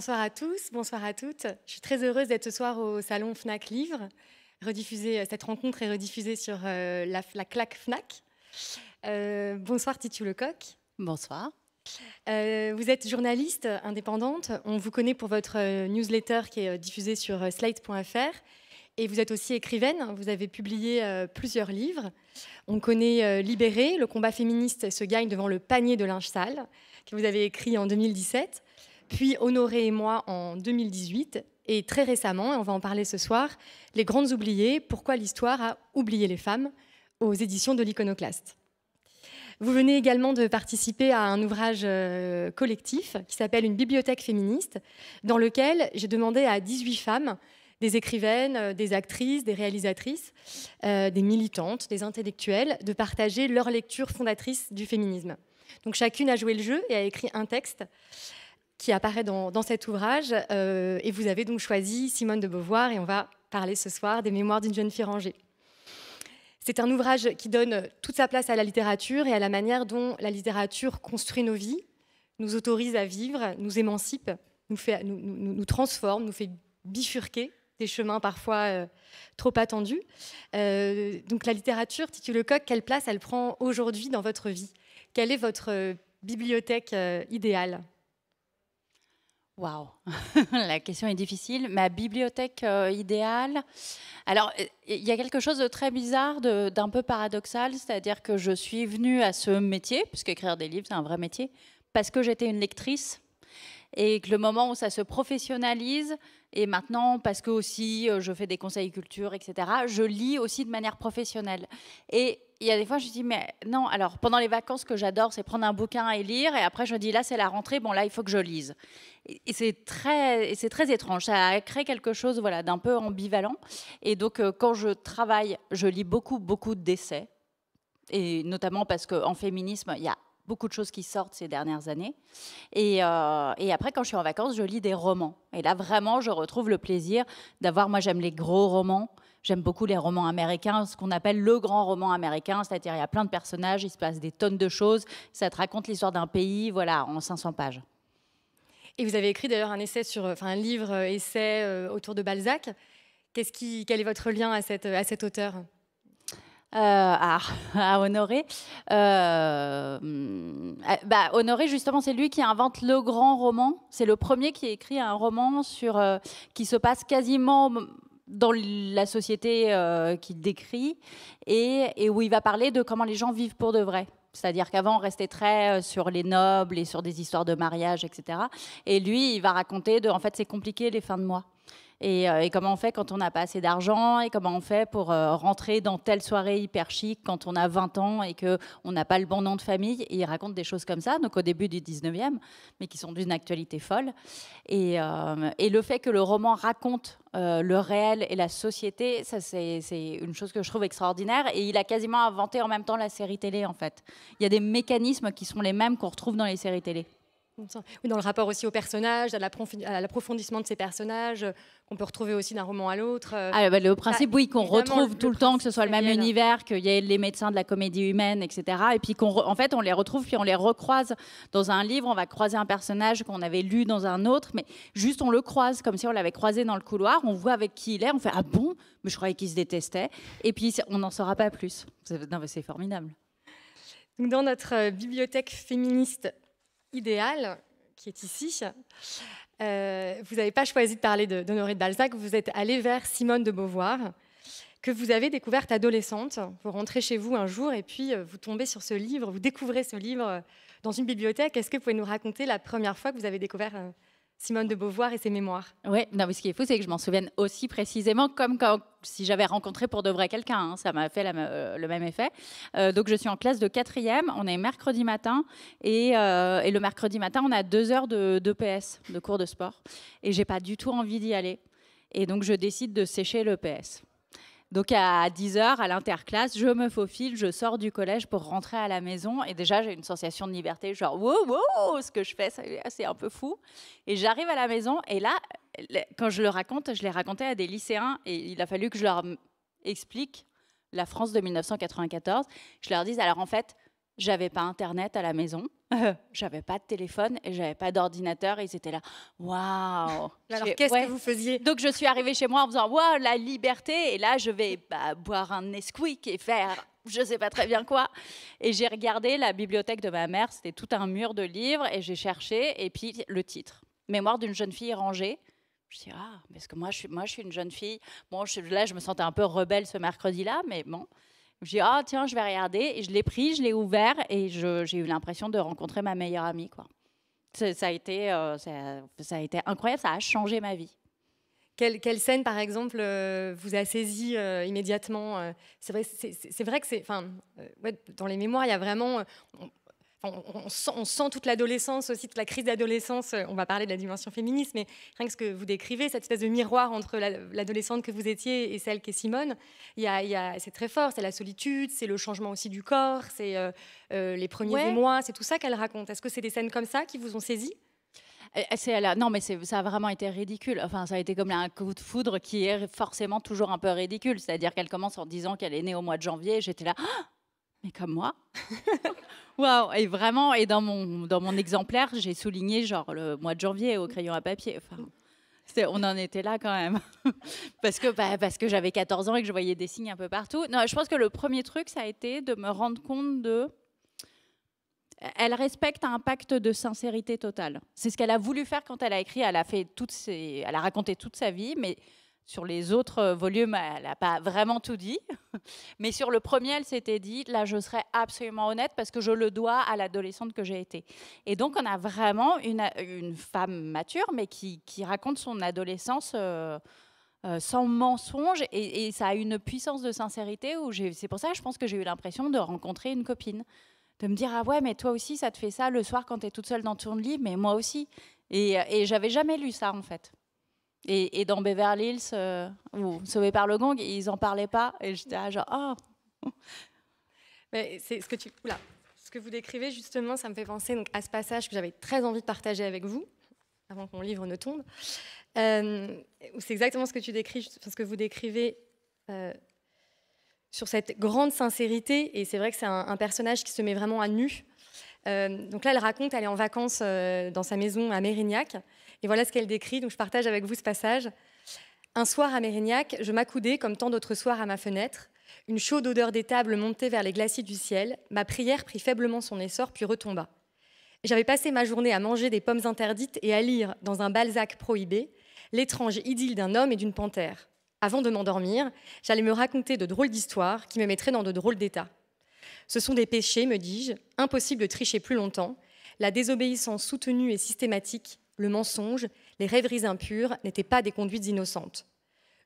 Bonsoir à tous, bonsoir à toutes. Je suis très heureuse d'être ce soir au salon FNAC Livre. Rediffusée, euh, cette rencontre est rediffusée sur euh, la, claque FNAC. Euh, bonsoir Titu Lecoq. Bonsoir. vous êtes journaliste indépendante. On vous connaît pour votre newsletter qui est diffusée sur slate.fr. Et vous êtes aussi écrivaine. Vous avez publié plusieurs livres. On connaît Libéré, le combat féministe se gagne devant le panier de linge sale, que vous avez écrit en 2017 puis Honoré et moi en 2018, et très récemment, et on va en parler ce soir, Les Grandes Oubliées, pourquoi l'histoire a oublié les femmes, aux éditions de l'Iconoclaste. Vous venez également de participer à un ouvrage euh, collectif qui s'appelle Une bibliothèque féministe, dans lequel j'ai demandé à 18 femmes, des écrivaines, euh, des actrices, des réalisatrices, euh, des militantes, des intellectuelles, de partager leur lecture fondatrice du féminisme. Donc chacune a joué le jeu et a écrit un texte qui apparaît dans, cet ouvrage. Euh, et vous avez donc choisi Simone de Beauvoir et on va parler ce soir des Mémoires d'une jeune fille rangée. C'est un ouvrage qui donne toute sa place à la littérature et à la manière dont la littérature construit nos vies, nous autorise à vivre, nous émancipe, nous, transforme, nous fait bifurquer des chemins parfois euh, trop attendus. Euh, donc la littérature, le coq, quelle place elle prend aujourd'hui dans votre vie Quelle est votre bibliothèque idéale Waouh, la question est difficile. Ma bibliothèque euh, idéale. Alors, euh, il y a quelque chose de très bizarre, d'un peu paradoxal, c'est-à-dire que je suis venue à ce métier, écrire des livres, c'est un vrai métier, parce que j'étais une lectrice et que le moment où ça se professionnalise, et maintenant parce que aussi euh, je fais des conseils culture, etc., je lis aussi de manière professionnelle. Et il y a des fois, je dis, mais non, alors pendant les vacances, ce que j'adore, c'est prendre un bouquin et lire. Et après, je me dis, là, c'est la rentrée, bon, là, il faut que je lise. Et, c'est très, très étrange. Ça a créé quelque chose voilà, d'un peu ambivalent. Et donc, euh, quand je travaille, je lis beaucoup, beaucoup d'essais. Et notamment parce qu'en féminisme, il y a beaucoup de choses qui sortent ces dernières années. Et, euh, et, après, quand je suis en vacances, je lis des romans. Et là, vraiment, je retrouve le plaisir d'avoir, moi j'aime les gros romans, J'aime beaucoup les romans américains, ce qu'on appelle le grand roman américain, c'est-à-dire il y a plein de personnages, il se passe des tonnes de choses, ça te raconte l'histoire d'un pays, voilà, en 500 pages. Et vous avez écrit d'ailleurs un essai sur, enfin un livre euh, essai euh, autour de Balzac. Qu'est-ce qui, quel est votre lien à cette, à cet auteur euh, ah, à, Honoré. Bah, Honoré, justement, c'est lui qui invente le grand roman. C'est le premier qui écrit un roman sur, qui se passe quasiment dans la société euh, qu'il décrit et, où il va parler de comment les gens vivent pour de vrai. C'est-à-dire qu'avant, on restait très euh, sur les nobles et sur des histoires de mariage, etc. Et lui, il va raconter de, en fait, c'est compliqué les fins de mois. Euh, et, comment on fait quand on n'a pas assez d'argent et comment on fait pour euh, rentrer dans telle soirée hyper chic quand on a 20 ans et qu'on n'a pas le bon nom de famille. Et il raconte des choses comme ça, donc au début du 19e, mais qui sont d'une actualité folle. Et, euh, le fait que le roman raconte le réel et la société, ça c'est une chose que je trouve extraordinaire. Et il a quasiment inventé en même temps la série télé, en fait. Il y a des mécanismes qui sont les mêmes qu'on retrouve dans les séries télé dans le rapport aussi aux personnages, à l'approfondissement de ces personnages, euh, qu'on peut retrouver aussi d'un roman à l'autre. Euh. au ah, bah, le principe, bah, oui, qu'on retrouve tout le, temps, que ce soit le même univers, qu'il y ait les médecins de la comédie humaine, etc. Et puis qu'on, en fait, on les retrouve, puis on les recroise dans un livre, on va croiser un personnage qu'on avait lu dans un autre, mais juste on le croise comme si on l'avait croisé dans le couloir, on voit avec qui il est, on fait Ah bon Mais je croyais qu'il se détestait. Et puis on n'en saura pas plus. C'est formidable. dans notre euh, bibliothèque féministe idéal qui est ici. Euh, vous n'avez pas choisi de parler d'Honoré de, de, Balzac, vous êtes allé vers Simone de Beauvoir, que vous avez découverte adolescente. Vous rentrez chez vous un jour et puis euh, vous tombez sur ce livre, vous découvrez ce livre euh, dans une bibliothèque. Est-ce que vous pouvez nous raconter la première fois que vous avez découvert Simone de Beauvoir et ses mémoires. Oui, non, ce qui est fou, c'est que je m'en souvienne aussi précisément comme si j'avais rencontré pour de vrai quelqu'un. Hein, ça m'a fait euh, le même effet. Euh, donc, je suis en classe de quatrième. On est mercredi matin. Et, euh, le mercredi matin, on a deux heures de, de PS, de cours de sport. Et j'ai pas du tout envie d'y aller. Et donc, je décide de sécher le PS. Donc à 10h, à l'interclasse, je me faufile, je sors du collège pour rentrer à la maison. Et déjà, j'ai une sensation de liberté, genre, wow, wow, ce que je fais, c'est un peu fou. Et j'arrive à la maison, et là, quand je le raconte, je l'ai raconté à des lycéens, et il a fallu que je leur explique la France de 1994. Je leur dis, alors en fait, j'avais pas internet à la maison. Euh, j'avais pas de téléphone et j'avais pas d'ordinateur et ils étaient là waouh alors qu'est-ce que vous faisiez donc je suis arrivée chez moi en disant, waouh la liberté et là je vais bah, boire un Nesquik et faire je sais pas très bien quoi et j'ai regardé la bibliothèque de ma mère c'était tout un mur de livres et j'ai cherché et puis le titre Mémoire d'une jeune fille rangée je dit, ah parce que moi je suis moi je suis une jeune fille bon je, là je me sentais un peu rebelle ce mercredi là mais bon j'ai dit, ah tiens, je vais regarder. Et je l'ai pris, je l'ai ouvert et j'ai eu l'impression de rencontrer ma meilleure amie. Quoi. Ça, a été, euh, ça, a été incroyable, ça a changé ma vie. Quelle, quelle scène, par exemple, euh, vous a saisi euh, immédiatement C'est vrai, c'est, vrai que c'est, dans les mémoires, il y a vraiment, on, sent, toute l'adolescence aussi, toute la crise d'adolescence. Euh, on va parler de la dimension féministe, mais rien que ce que vous décrivez, cette espèce de miroir entre l'adolescente que vous étiez et celle qui est Simone, c'est très fort. C'est la solitude, c'est le changement aussi du corps, c'est euh, euh, les premiers mois, c'est tout ça qu'elle raconte. Est-ce que c'est des scènes comme ça qui vous ont saisi la... Non, mais ça a vraiment été ridicule. Enfin, ça a été comme un coup de foudre qui est forcément toujours un peu ridicule. C'est-à-dire qu'elle commence en disant qu'elle est née au mois de janvier. J'étais là, «Ah mais comme moi. Waouh Et vraiment, et dans mon, dans mon exemplaire, j'ai souligné genre le mois de janvier au crayon à papier. Enfin, on en était là quand même. parce que, bah, parce que j'avais 14 ans et que je voyais des signes un peu partout. Non, je pense que le premier truc, ça a été de me rendre compte de. Elle respecte un pacte de sincérité totale. C'est ce qu'elle a voulu faire quand elle a écrit. Elle a, fait toutes ses... elle a raconté toute sa vie, mais sur les autres euh, volumes, elle n'a pas vraiment tout dit. Mais sur le premier, elle s'était dit, là, je serai absolument honnête parce que je le dois à l'adolescente que j'ai été. Et donc, on a vraiment une, femme mature, mais qui, raconte son adolescence. Euh, euh, sans mensonge et, ça a une puissance de sincérité où c'est pour ça je pense que j'ai eu l'impression de rencontrer une copine de me dire ah ouais mais toi aussi ça te fait ça le soir quand tu es toute seule dans ton lit mais moi aussi et, et j'avais jamais lu ça en fait et, dans Beverly Hills, euh, ou Sauvé par le gang, ils n'en parlaient pas. Et j'étais genre, oh. Mais c'est ce que tu. ce que vous décrivez, justement, ça me fait penser donc, à ce passage que j'avais très envie de partager avec vous, avant que mon livre ne tombe. Euh, c'est exactement ce que tu décris, ce que vous décrivez. Euh, sur cette grande sincérité, et c'est vrai que c'est un, un, personnage qui se met vraiment à nu. donc là, elle raconte, elle est en vacances dans sa maison à Mérignac, et voilà ce qu'elle décrit, donc je partage avec vous ce passage. Un soir à Mérignac, je m'accoudais comme tant d'autres soirs à ma fenêtre. Une chaude odeur d'étable montait vers les glacis du ciel. Ma prière prit faiblement son essor puis retomba. J'avais passé ma journée à manger des pommes interdites et à lire, dans un Balzac prohibé, l'étrange idylle d'un homme et d'une panthère. Avant de m'endormir, j'allais me raconter de drôles d'histoires qui me mettraient dans de drôles d'états. Ce sont des péchés, me dis-je, impossible de tricher plus longtemps, la désobéissance soutenue et systématique, le mensonge, les rêveries impures n'étaient pas des conduites innocentes.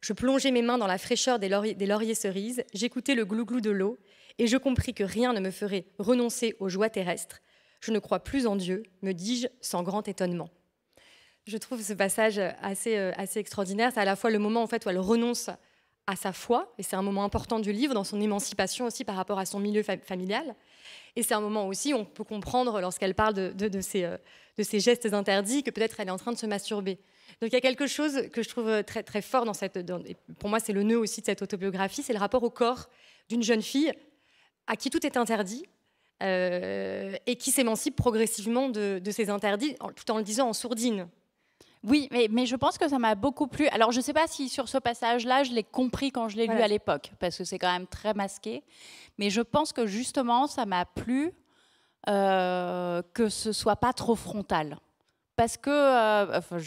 Je plongeais mes mains dans la fraîcheur des, lauriers, cerises, j'écoutais le glouglou de l'eau, et je compris que rien ne me ferait renoncer aux joies terrestres. Je ne crois plus en Dieu, me dis-je sans grand étonnement. Je trouve ce passage assez, euh, assez extraordinaire. C'est à la fois le moment en fait où elle renonce à sa foi, et c'est un moment important du livre, dans son émancipation aussi par rapport à son milieu familial, et c'est un moment aussi où on peut comprendre, lorsqu'elle parle de, euh, de, ces, gestes interdits, que peut-être elle est en train de se masturber. Donc il y a quelque chose que je trouve très, fort dans cette... et pour moi, c'est le nœud aussi de cette autobiographie, c'est le rapport au corps d'une jeune fille à qui tout est interdit, euh, et qui s'émancipe progressivement de, de, ces interdits, tout en le disant en sourdine. Oui, mais, je pense que ça m'a beaucoup plu. Alors, je ne sais pas si sur ce passage-là, je l'ai compris quand je l'ai lu à l'époque, parce que c'est quand même très masqué. Mais je pense que justement, ça m'a plu euh, que ce soit pas trop frontal parce que euh,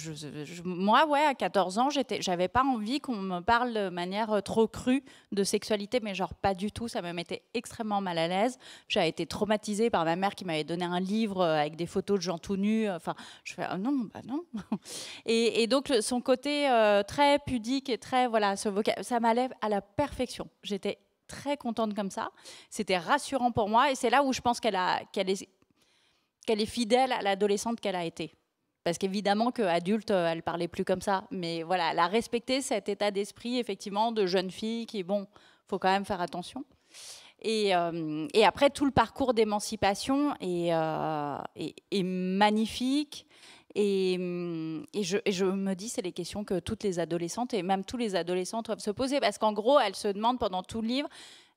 je, moi, ouais, à 14 ans, j'avais pas envie qu'on me parle de manière euh, trop crue de sexualité, mais genre pas du tout. Ça me mettait extrêmement mal à l'aise. J'avais été traumatisée par ma mère qui m'avait donné un livre euh, avec des photos de gens tout nus. Enfin, je fais oh non, bah non. Et, donc son côté très pudique et très voilà, ça m'allait à la perfection. J'étais très contente comme ça. C'était rassurant pour moi, et c'est là où je pense qu'elle a qu'elle est qu'elle est fidèle à l'adolescente qu'elle a été. Parce qu'évidemment qu'adulte, euh, elle parlait plus comme ça. Mais voilà, elle a respecté cet état d'esprit, effectivement, de jeune fille qui, bon, faut quand même faire attention. Et, euh, après, tout le parcours d'émancipation est, euh, magnifique. Et, je, je, me dis, c'est les questions que toutes les adolescentes et même tous les adolescents doivent se poser. Parce qu'en gros, elles se demandent pendant tout le livre,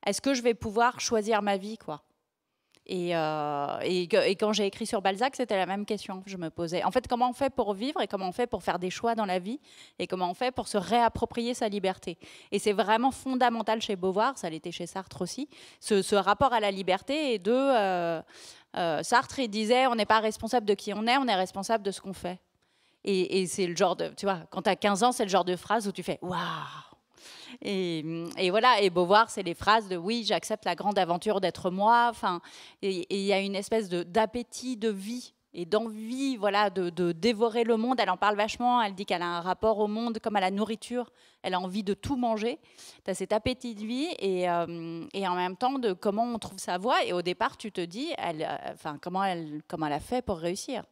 est-ce que je vais pouvoir choisir ma vie quoi et, euh, et, quand j'ai écrit sur Balzac, c'était la même question que je me posais. En fait, comment on fait pour vivre et comment on fait pour faire des choix dans la vie et comment on fait pour se réapproprier sa liberté. Et c'est vraiment fondamental chez Beauvoir, ça l'était chez Sartre aussi, ce, rapport à la liberté et de... Euh, euh, Sartre, il disait, on n'est pas responsable de qui on est, on est responsable de ce qu'on fait. Et, et c'est le genre de, tu vois, quand tu as 15 ans, c'est le genre de phrase où tu fais, waouh et, voilà, et Beauvoir, c'est les phrases de oui, j'accepte la grande aventure d'être moi. Enfin, et il y a une espèce d'appétit de, vie et d'envie voilà de, dévorer le monde. Elle en parle vachement, elle dit qu'elle a un rapport au monde comme à la nourriture, elle a envie de tout manger, tu as cet appétit de vie euh, et, en même temps de comment on trouve sa voie. Et au départ, tu te dis, euh, comment, elle, comment elle a fait pour réussir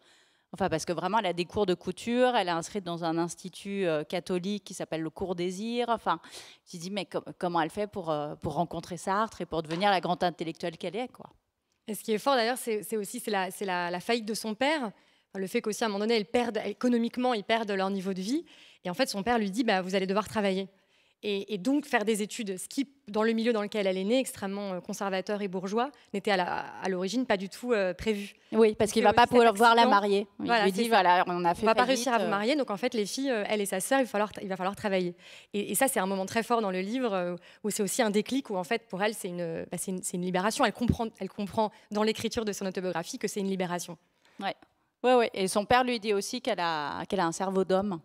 Enfin, parce que vraiment, elle a des cours de couture, elle est inscrite dans un institut euh, catholique qui s'appelle le Cours Désir. Enfin, tu dis, mais comment elle fait euh, pour, rencontrer Sartre et pour devenir la grande intellectuelle qu'elle est, quoi. Et ce qui est fort, d'ailleurs, c'est aussi la, la, faillite de son père. le fait qu'à à un moment donné, perdent, économiquement, ils perdent leur niveau de vie. Et en fait, son père lui dit, bah, vous allez devoir travailler. Et, donc faire des études, ce qui, dans le milieu dans lequel elle est née, extrêmement euh, conservateur et bourgeois, n'était à l'origine pas du tout euh, prévu. Oui, parce qu'il ne euh, va pas pouvoir la marier. Il lui dit, voilà, on a fait On va pas réussir à vous marier, donc en fait, les filles, elle et sa sœur, il va falloir, il va falloir travailler. Et, ça, c'est un moment très fort dans le livre, où c'est aussi un déclic, où en fait, pour elle, c'est une, bah, une, libération. Elle comprend, elle comprend dans l'écriture de son autobiographie que c'est une libération. Oui, ouais, ouais. et son père lui dit aussi qu'elle a, qu'elle a un cerveau d'homme.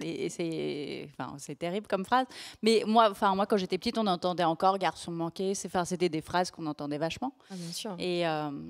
Et c'est, enfin, c'est terrible comme phrase. Mais moi, enfin, moi, quand j'étais petite, on entendait encore "garçon manqué". C'est, c'était des phrases qu'on entendait vachement. Ah, euh,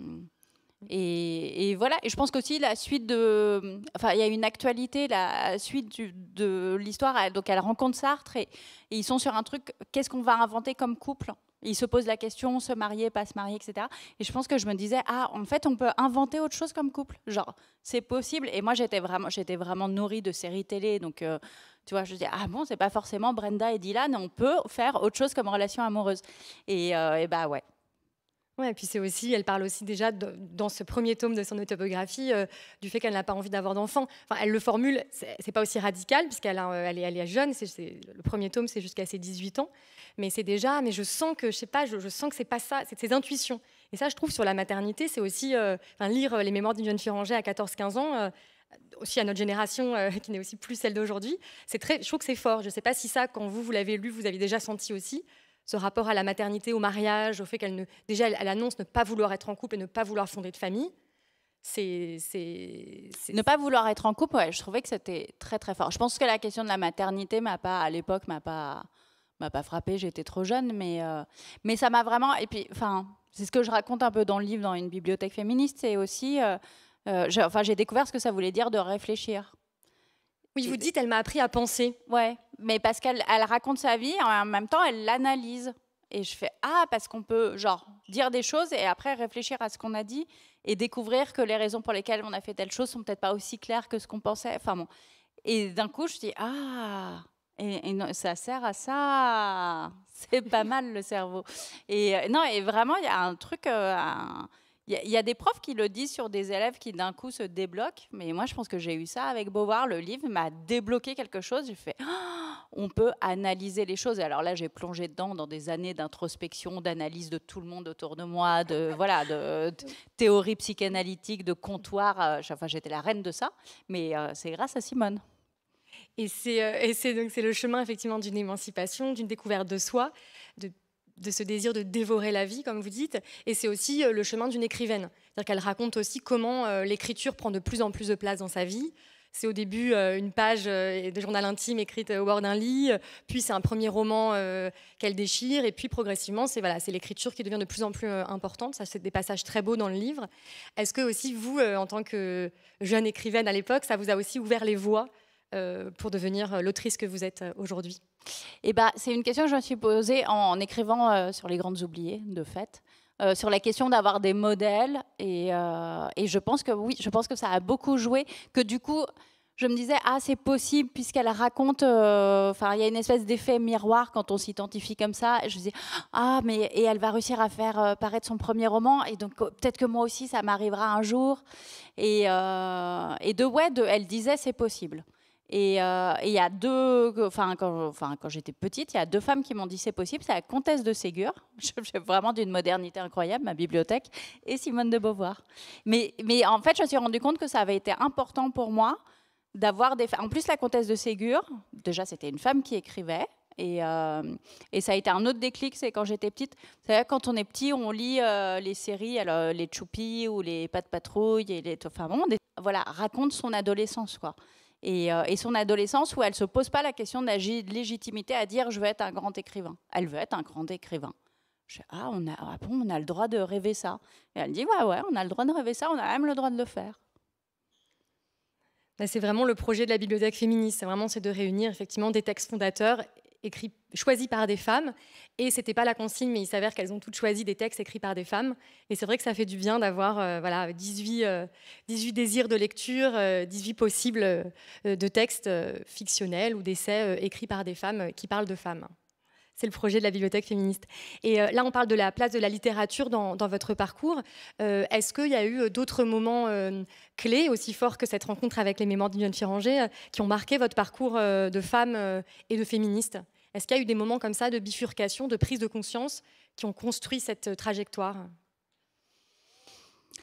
et, et, voilà. Et je pense qu'aussi la suite de, il y a une actualité, la suite de l'histoire. Donc, elle rencontre Sartre et, ils sont sur un truc. Qu'est-ce qu'on va inventer comme couple ils se pose la question, se marier, pas se marier, etc. Et je pense que je me disais, ah, en fait, on peut inventer autre chose comme couple. Genre, c'est possible. Et moi, j'étais vraiment, j'étais nourrie de séries télé. Donc, euh, tu vois, je dis, ah bon, c'est pas forcément Brenda et Dylan, on peut faire autre chose comme relation amoureuse. Et, ben, et bah ouais, Ouais, et puis c'est aussi, elle parle aussi déjà dans ce premier tome de son autobiographie euh, du fait qu'elle n'a pas envie d'avoir d'enfant. Enfin, elle le formule, c'est pas aussi radical puisqu'elle euh, elle est, elle est, jeune. C'est le premier tome, c'est jusqu'à ses 18 ans, mais c'est déjà. Mais je sens que, je sais pas, je, sens que c'est pas ça, c'est ses intuitions. Et ça, je trouve sur la maternité, c'est aussi, euh, enfin, lire les mémoires d'une jeune fille rangée à 14-15 ans aussi à notre génération, qui n'est aussi plus celle d'aujourd'hui. C'est très, je trouve que c'est fort. Je ne sais pas si ça, quand vous, vous l'avez lu, vous avez déjà senti aussi ce rapport à la maternité, au mariage, au fait qu'elle ne, déjà elle, annonce ne pas vouloir être en couple et ne pas vouloir fonder de famille. C'est, Ne pas vouloir être en couple, ouais, je trouvais que c'était très très fort. Je pense que la question de la maternité m'a pas, à l'époque, m'a pas, m'a pas frappée, j'étais trop jeune, mais, euh, mais ça m'a vraiment. Et puis, enfin, c'est ce que je raconte un peu dans le livre, dans une bibliothèque féministe, c'est aussi. Euh, euh, enfin, j'ai découvert ce que ça voulait dire de réfléchir. Oui, vous dites, elle m'a appris à penser. Ouais, mais parce qu'elle elle raconte sa vie, en même temps, elle l'analyse. Et je fais ah parce qu'on peut genre dire des choses et après réfléchir à ce qu'on a dit et découvrir que les raisons pour lesquelles on a fait telle chose sont peut-être pas aussi claires que ce qu'on pensait. Enfin bon. Et d'un coup, je dis ah et, non, ça sert à ça. C'est pas mal le cerveau. Et euh, non, et vraiment, il y a un truc. Euh, il y, a des profs qui le disent sur des élèves qui d'un coup se débloquent, mais moi je pense que j'ai eu ça avec Beauvoir. Le livre m'a débloqué quelque chose. J'ai fait, oh, on peut analyser les choses. alors là, j'ai plongé dedans dans des années d'introspection, d'analyse de tout le monde autour de moi, de voilà, de, de théorie psychanalytique, de comptoir. Euh, enfin, j'étais la reine de ça, mais euh, c'est grâce à Simone. Euh, et c'est donc c'est le chemin effectivement d'une émancipation, d'une découverte de soi de ce désir de dévorer la vie, comme vous dites, et c'est aussi euh, le chemin d'une écrivaine. C'est-à-dire qu'elle raconte aussi comment euh, l'écriture prend de plus en plus de place dans sa vie. C'est au début euh, une page de journal intime écrite au bord d'un lit, puis c'est un premier roman qu'elle déchire, et puis progressivement, c'est voilà, c'est l'écriture qui devient de plus en plus importante. Ça, c'est des passages très beaux dans le livre. Est-ce que aussi vous, en tant que jeune écrivaine à l'époque, ça vous a aussi ouvert les voies euh, pour devenir euh, l'autrice que vous êtes euh, aujourd'hui eh ben, C'est une question que je me suis posée en, écrivant sur les grandes oubliées, de fait. sur la question d'avoir des modèles. Et, je pense que oui, je pense que ça a beaucoup joué, que du coup, je me disais, ah, c'est possible, puisqu'elle raconte, enfin, il y a une espèce d'effet miroir quand on s'identifie comme ça. Je me disais, ah, mais et elle va réussir à faire paraître son premier roman, et donc oh, peut-être que moi aussi, ça m'arrivera un jour. Et, de ouais, elle disait, c'est possible. Euh, et il y a deux, enfin quand, j'étais petite, il y a deux femmes qui m'ont dit c'est possible, c'est la comtesse de Ségur, vraiment d'une modernité incroyable, ma bibliothèque, et Simone de Beauvoir. Mais, en fait, je me suis rendu compte que ça avait été important pour moi d'avoir des... En plus, la comtesse de Ségur, déjà, c'était une femme qui écrivait, et, euh, ça a été un autre déclic, c'est quand j'étais petite. C'est quand on est petit, on lit euh, les séries, alors, les Choupi ou les Pas de Patrouille, et les, enfin, bon, voilà, raconte son adolescence, quoi. Euh, et, son adolescence où elle ne se pose pas la question de la légitimité à dire je veux être un grand écrivain. Elle veut être un grand écrivain. Je dis, ah, on a, ah on a le droit de rêver ça. Et elle dit, ouais, ouais, on a le droit de rêver ça, on a même le droit de le faire. C'est vraiment le projet de la bibliothèque féministe, c'est vraiment c'est de réunir effectivement des textes fondateurs écrits, choisis par des femmes. Et c'était pas la consigne, mais il s'avère qu'elles ont toutes choisi des textes écrits par des femmes. Et c'est vrai que ça fait du bien d'avoir euh, voilà, 18 euh, désirs de lecture, 18 euh, possibles de textes fictionnels ou d'essais écrits par des femmes qui parlent de femmes. C'est le projet de la bibliothèque féministe. Et euh, là, on parle de la place de la littérature dans, votre parcours. Euh, est-ce qu'il y a eu euh, d'autres moments clés, aussi forts que cette rencontre avec les mémoires d'Yvonne Firanger, qui ont marqué votre parcours de femme et de féministe Est-ce qu'il y a eu des moments comme ça de bifurcation, de prise de conscience, qui ont construit cette trajectoire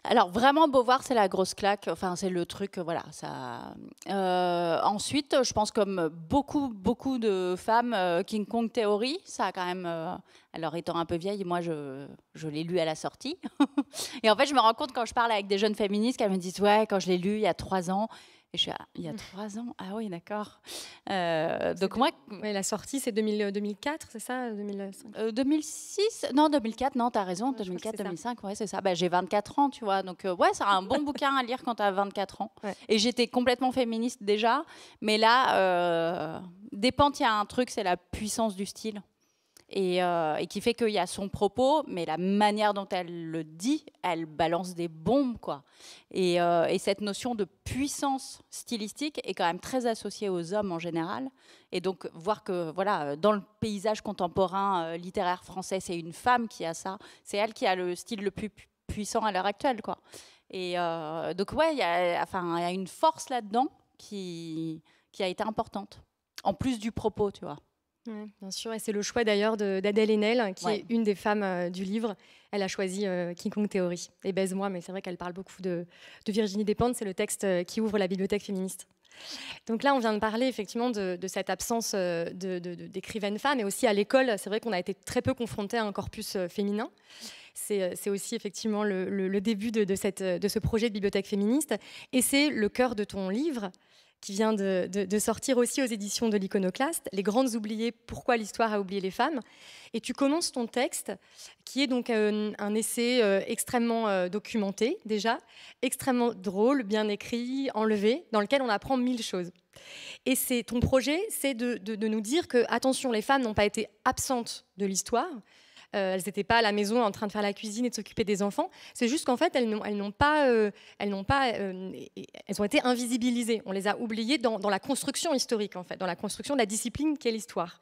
alors vraiment Beauvoir c'est la grosse claque, enfin c'est le truc, voilà ça. Euh, ensuite, je pense comme beaucoup beaucoup de femmes, euh, King Kong Theory, ça a quand même. Euh, alors étant un peu vieille, moi je, je l'ai lu à la sortie. Et en fait, je me rends compte quand je parle avec des jeunes féministes qu'elles me disent ouais quand je l'ai lu il y a trois ans, ah, il y a mmh. trois ans, ah oui, d'accord. Euh, donc moi... la sortie, c'est 2004, euh, c'est ça 2006 euh, Non, 2004, non, t'as raison, 2004, 2005, ouais, c'est ça. Bah, j'ai 24 ans, tu vois, donc ouais, c'est un bon bouquin à lire quand t'as 24 ans. Et j'étais complètement féministe déjà, mais là, dépend, il y a un truc, c'est la puissance du style. Euh, et, qui fait qu'il y a son propos, mais la manière dont elle le dit, elle balance des bombes, quoi. Et, euh, cette notion de puissance stylistique est quand même très associée aux hommes en général. Et donc voir que voilà, euh, dans le paysage contemporain littéraire français, c'est une femme qui a ça, c'est elle qui a le style le plus puissant à l'heure actuelle, quoi. Et donc ouais, il y a, enfin, une force là-dedans qui qui a été importante, en plus du propos, tu vois bien sûr, et c'est le choix d'ailleurs d'Adèle Haenel, qui est une des femmes euh, du livre. Elle a choisi euh, King Kong Theory et Baise-moi, mais c'est vrai qu'elle parle beaucoup de, Virginie Despentes, c'est le texte euh, qui ouvre la bibliothèque féministe. Donc là, on vient de parler effectivement de, cette absence d'écrivaines de, femmes, et aussi à l'école, c'est vrai qu'on a été très peu confrontés à un corpus féminin. C'est aussi effectivement le, début de, ce projet de bibliothèque féministe, et c'est le cœur de ton livre, qui vient de, sortir aussi aux éditions de l'Iconoclaste, Les grandes oubliées, pourquoi l'histoire a oublié les femmes. Et tu commences ton texte, qui est donc euh, un, essai euh, extrêmement euh, documenté déjà, extrêmement drôle, bien écrit, enlevé, dans lequel on apprend mille choses. Et c'est ton projet, c'est de, nous dire que, attention, les femmes n'ont pas été absentes de l'histoire, euh, elles n'étaient pas à la maison en train de faire la cuisine et de s'occuper des enfants. C'est juste qu'en fait, elles n'ont, pas, elles n'ont pas, euh, euh, elles ont été invisibilisées. On les a oubliées dans, la construction historique, en fait, dans la construction de la discipline qu'est l'histoire.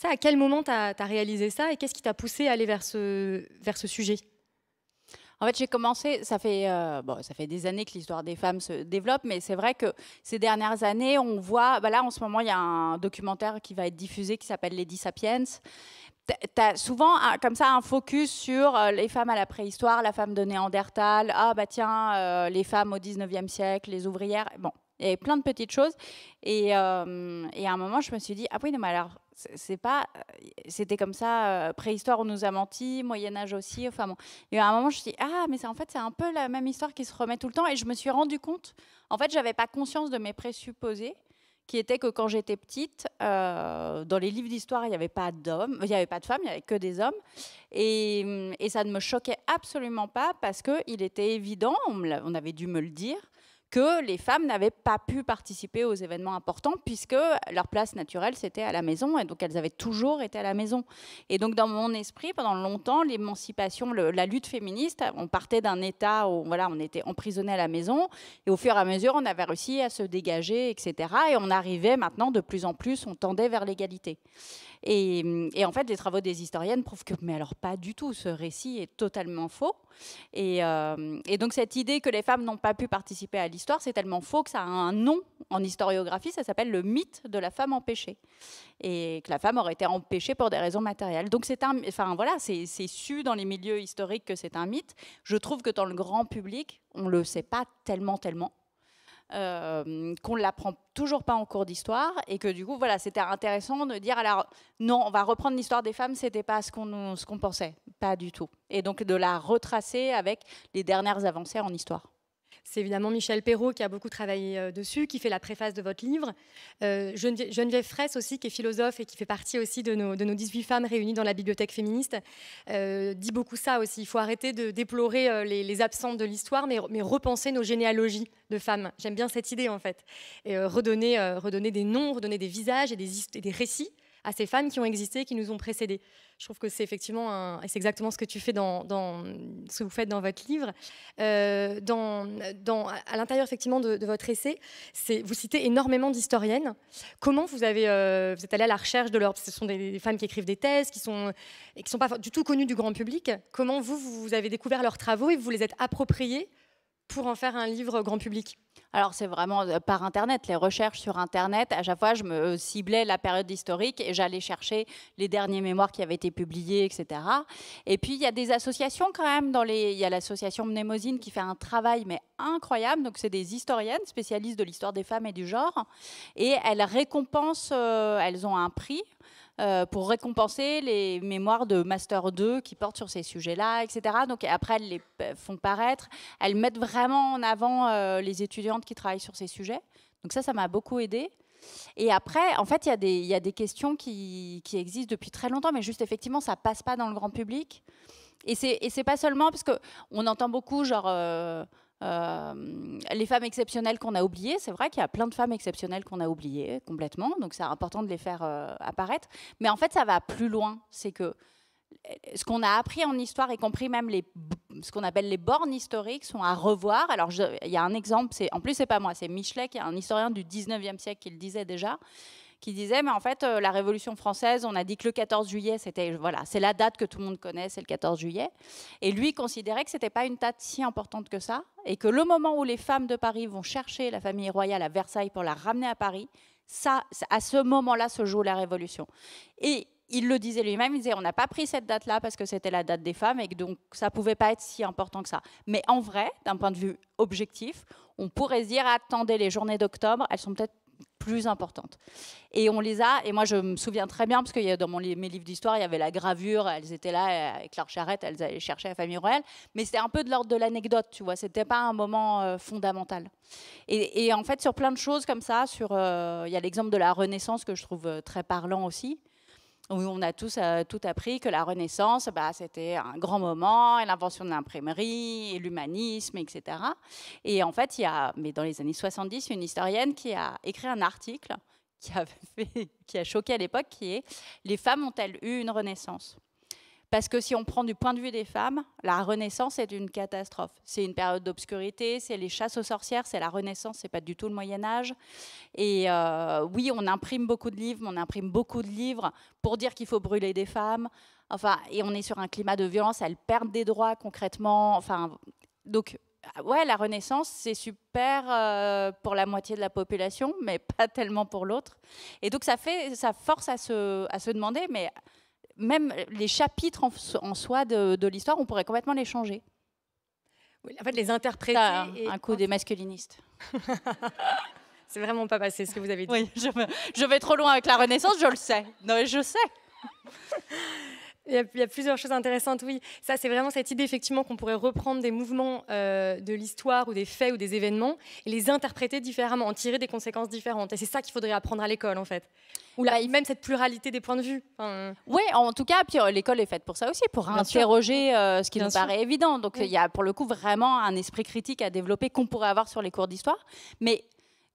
Ça, à quel moment tu as réalisé ça et qu'est-ce qui t'a poussé à aller vers ce, sujet en fait, j'ai commencé, ça fait, bon, ça fait des années que l'histoire des femmes se développe, mais c'est vrai que ces dernières années, on voit, bah là en ce moment, il y a un documentaire qui va être diffusé qui s'appelle Lady Sapiens, T'as souvent comme ça un focus sur euh, les femmes à la préhistoire, la femme de Néandertal, ah bah tiens, euh, les femmes au 19e siècle, les ouvrières. Bon, et plein de petites choses. Euh, et, à un moment, je me suis dit, ah oui, non, alors, c'est pas. C'était comme ça, préhistoire, on nous a menti, Moyen-Âge aussi. Enfin bon. Et à un moment, je me suis dit, ah, mais c'est en fait, c'est un peu la même histoire qui se remet tout le temps. Et je me suis rendu compte, en fait, j'avais pas conscience de mes présupposés qui était que quand j'étais petite, euh, dans les livres d'histoire, il n'y avait pas d'hommes, il n'y avait pas de femmes, il n'y avait que des hommes. Et, ça ne me choquait absolument pas parce qu'il était évident, on, avait dû me le dire, que les femmes n'avaient pas pu participer aux événements importants puisque leur place naturelle c'était à la maison et donc elles avaient toujours été à la maison. Et donc dans mon esprit, pendant longtemps, l'émancipation, la lutte féministe, on partait d'un état où voilà, on était emprisonné à la maison et au fur et à mesure on avait réussi à se dégager, etc. Et on arrivait maintenant de plus en plus, on tendait vers l'égalité. Hum, et, en fait, les travaux des historiennes prouvent que, mais alors pas du tout, ce récit est totalement faux. Euh, et, donc cette idée que les femmes n'ont pas pu participer à l'histoire, c'est tellement faux que ça a un nom en historiographie, ça s'appelle le mythe de la femme empêchée. Et que la femme aurait été empêchée pour des raisons matérielles. Donc c'est un, enfin voilà, c'est su dans les milieux historiques que c'est un mythe. Je trouve que dans le grand public, on le sait pas tellement, tellement. Euh, qu'on ne l'apprend toujours pas en cours d'histoire et que du coup, voilà, c'était intéressant de dire alors non, on va reprendre l'histoire des femmes, c'était pas ce qu'on ce qu'on pensait, pas du tout. Et donc de la retracer avec les dernières avancées en histoire. C'est évidemment Michel Perrault qui a beaucoup travaillé euh, dessus, qui fait la préface de votre livre. Euh, Geneviève Fraisse aussi, qui est philosophe et qui fait partie aussi de nos, 18 femmes réunies dans la bibliothèque féministe, euh, dit beaucoup ça aussi. Il faut arrêter de déplorer les, les absentes de l'histoire, mais, repenser nos généalogies de femmes. J'aime bien cette idée en fait. Et redonner, des noms, redonner des visages et des récits à ces femmes qui ont existé, qui nous ont précédées. Je trouve que c'est effectivement, et c'est exactement ce que tu fais dans, ce que vous faites dans votre livre, euh, dans, dans, à l'intérieur effectivement de, votre essai, vous citez énormément d'historiennes. Comment vous avez, euh, vous êtes allé à la recherche de leurs... ce sont des, femmes qui écrivent des thèses, qui sont, et qui sont pas du tout connues du grand public. Comment vous, vous avez découvert leurs travaux et vous les êtes appropriés pour en faire un livre grand public alors c'est vraiment euh, par Internet, les recherches sur Internet. À chaque fois, je me euh, ciblais la période historique et j'allais chercher les derniers mémoires qui avaient été publiés, etc. Et puis il y a des associations quand même. Dans les... Il y a l'association Mnémosine qui fait un travail mais incroyable. Donc c'est des historiennes spécialistes de l'histoire des femmes et du genre. Et elles récompensent, euh, elles ont un prix euh, pour récompenser les mémoires de Master 2 qui portent sur ces sujets-là, etc. Donc après, elles les euh, font paraître, elles mettent vraiment en avant euh, les étudiantes qui travaillent sur ces sujets. Donc ça, ça m'a beaucoup aidé. Et après, en fait, il y, a des questions qui, existent depuis très longtemps, mais juste effectivement, ça passe pas dans le grand public. Et c'est pas seulement parce qu'on entend beaucoup, genre... Euh, les femmes exceptionnelles qu'on a oubliées, c'est vrai qu'il y a plein de femmes exceptionnelles qu'on a oubliées complètement, donc c'est important de les faire euh, apparaître. Mais en fait, ça va plus loin. C'est que euh, ce qu'on a appris en histoire, y compris même ce qu'on appelle les bornes historiques, sont à revoir. Alors, il y a un exemple, en plus, c'est pas moi, c'est Michelet, qui est un historien du 19e siècle, qui le disait déjà qui disait, mais en fait, euh, la Révolution française, on a dit que le 14 juillet, c'était voilà, c'est la date que tout le monde connaît, c'est le 14 juillet. Et lui considérait que c'était pas une date si importante que ça, et que le moment où les femmes de Paris vont chercher la famille royale à Versailles pour la ramener à Paris, ça, à ce moment-là, se joue la Révolution. Et il le disait lui-même, il disait on n'a pas pris cette date-là parce que c'était la date des femmes et donc ça pouvait pas être si important que ça. Mais en vrai, d'un point de vue objectif, on pourrait se dire attendez les journées d'octobre, elles sont peut-être plus importantes. Et on les a, et moi je me souviens très bien, parce que dans mon, mes livres d'histoire, il y avait la gravure, elles étaient là euh, avec leur charrette, elles allaient chercher la famille royale, mais c'était un peu de l'ordre de l'anecdote, tu vois, c'était pas un moment euh, fondamental. Et, en fait, sur plein de choses comme ça, sur, euh, il y a l'exemple de la Renaissance que je trouve très parlant aussi, où on a tous euh, tout appris que la Renaissance, bah, c'était un grand moment, et l'invention de l'imprimerie, et l'humanisme, etc. Et en fait, il y a, mais dans les années 70, une historienne qui a écrit un article qui qui a choqué à l'époque, qui est Les femmes ont-elles eu une Renaissance parce que si on prend du point de vue des femmes, la Renaissance est une catastrophe. C'est une période d'obscurité, c'est les chasses aux sorcières, c'est la Renaissance, c'est pas du tout le Moyen Âge. Et euh, oui, on imprime beaucoup de livres, mais on imprime beaucoup de livres pour dire qu'il faut brûler des femmes. Enfin, et on est sur un climat de violence, elles perdent des droits concrètement. Enfin, donc euh, ouais, la Renaissance, c'est super euh, pour la moitié de la population, mais pas tellement pour l'autre. Et donc ça fait, ça force à se, à se demander, mais même les chapitres en, soi de, l'histoire, on pourrait complètement les changer. en fait, les interpréter. Ça, hein, Un coup des masculinistes. C'est vraiment pas passé ce que vous avez dit. Oui, je, je vais trop loin avec la Renaissance, je le sais. Non, je sais. Il y, a, plusieurs choses intéressantes, oui. Ça, c'est vraiment cette idée, effectivement, qu'on pourrait reprendre des mouvements euh, de l'histoire ou des faits ou des événements et les interpréter différemment, en tirer des conséquences différentes. Et c'est ça qu'il faudrait apprendre à l'école, en fait. Ou bah, même cette pluralité des points de vue. Euh. Oui, en tout cas, puis euh, l'école est faite pour ça aussi, pour interroger ce qui nous paraît évident. Donc, il y a pour le coup vraiment un esprit critique à développer qu'on pourrait avoir sur les cours d'histoire. Mais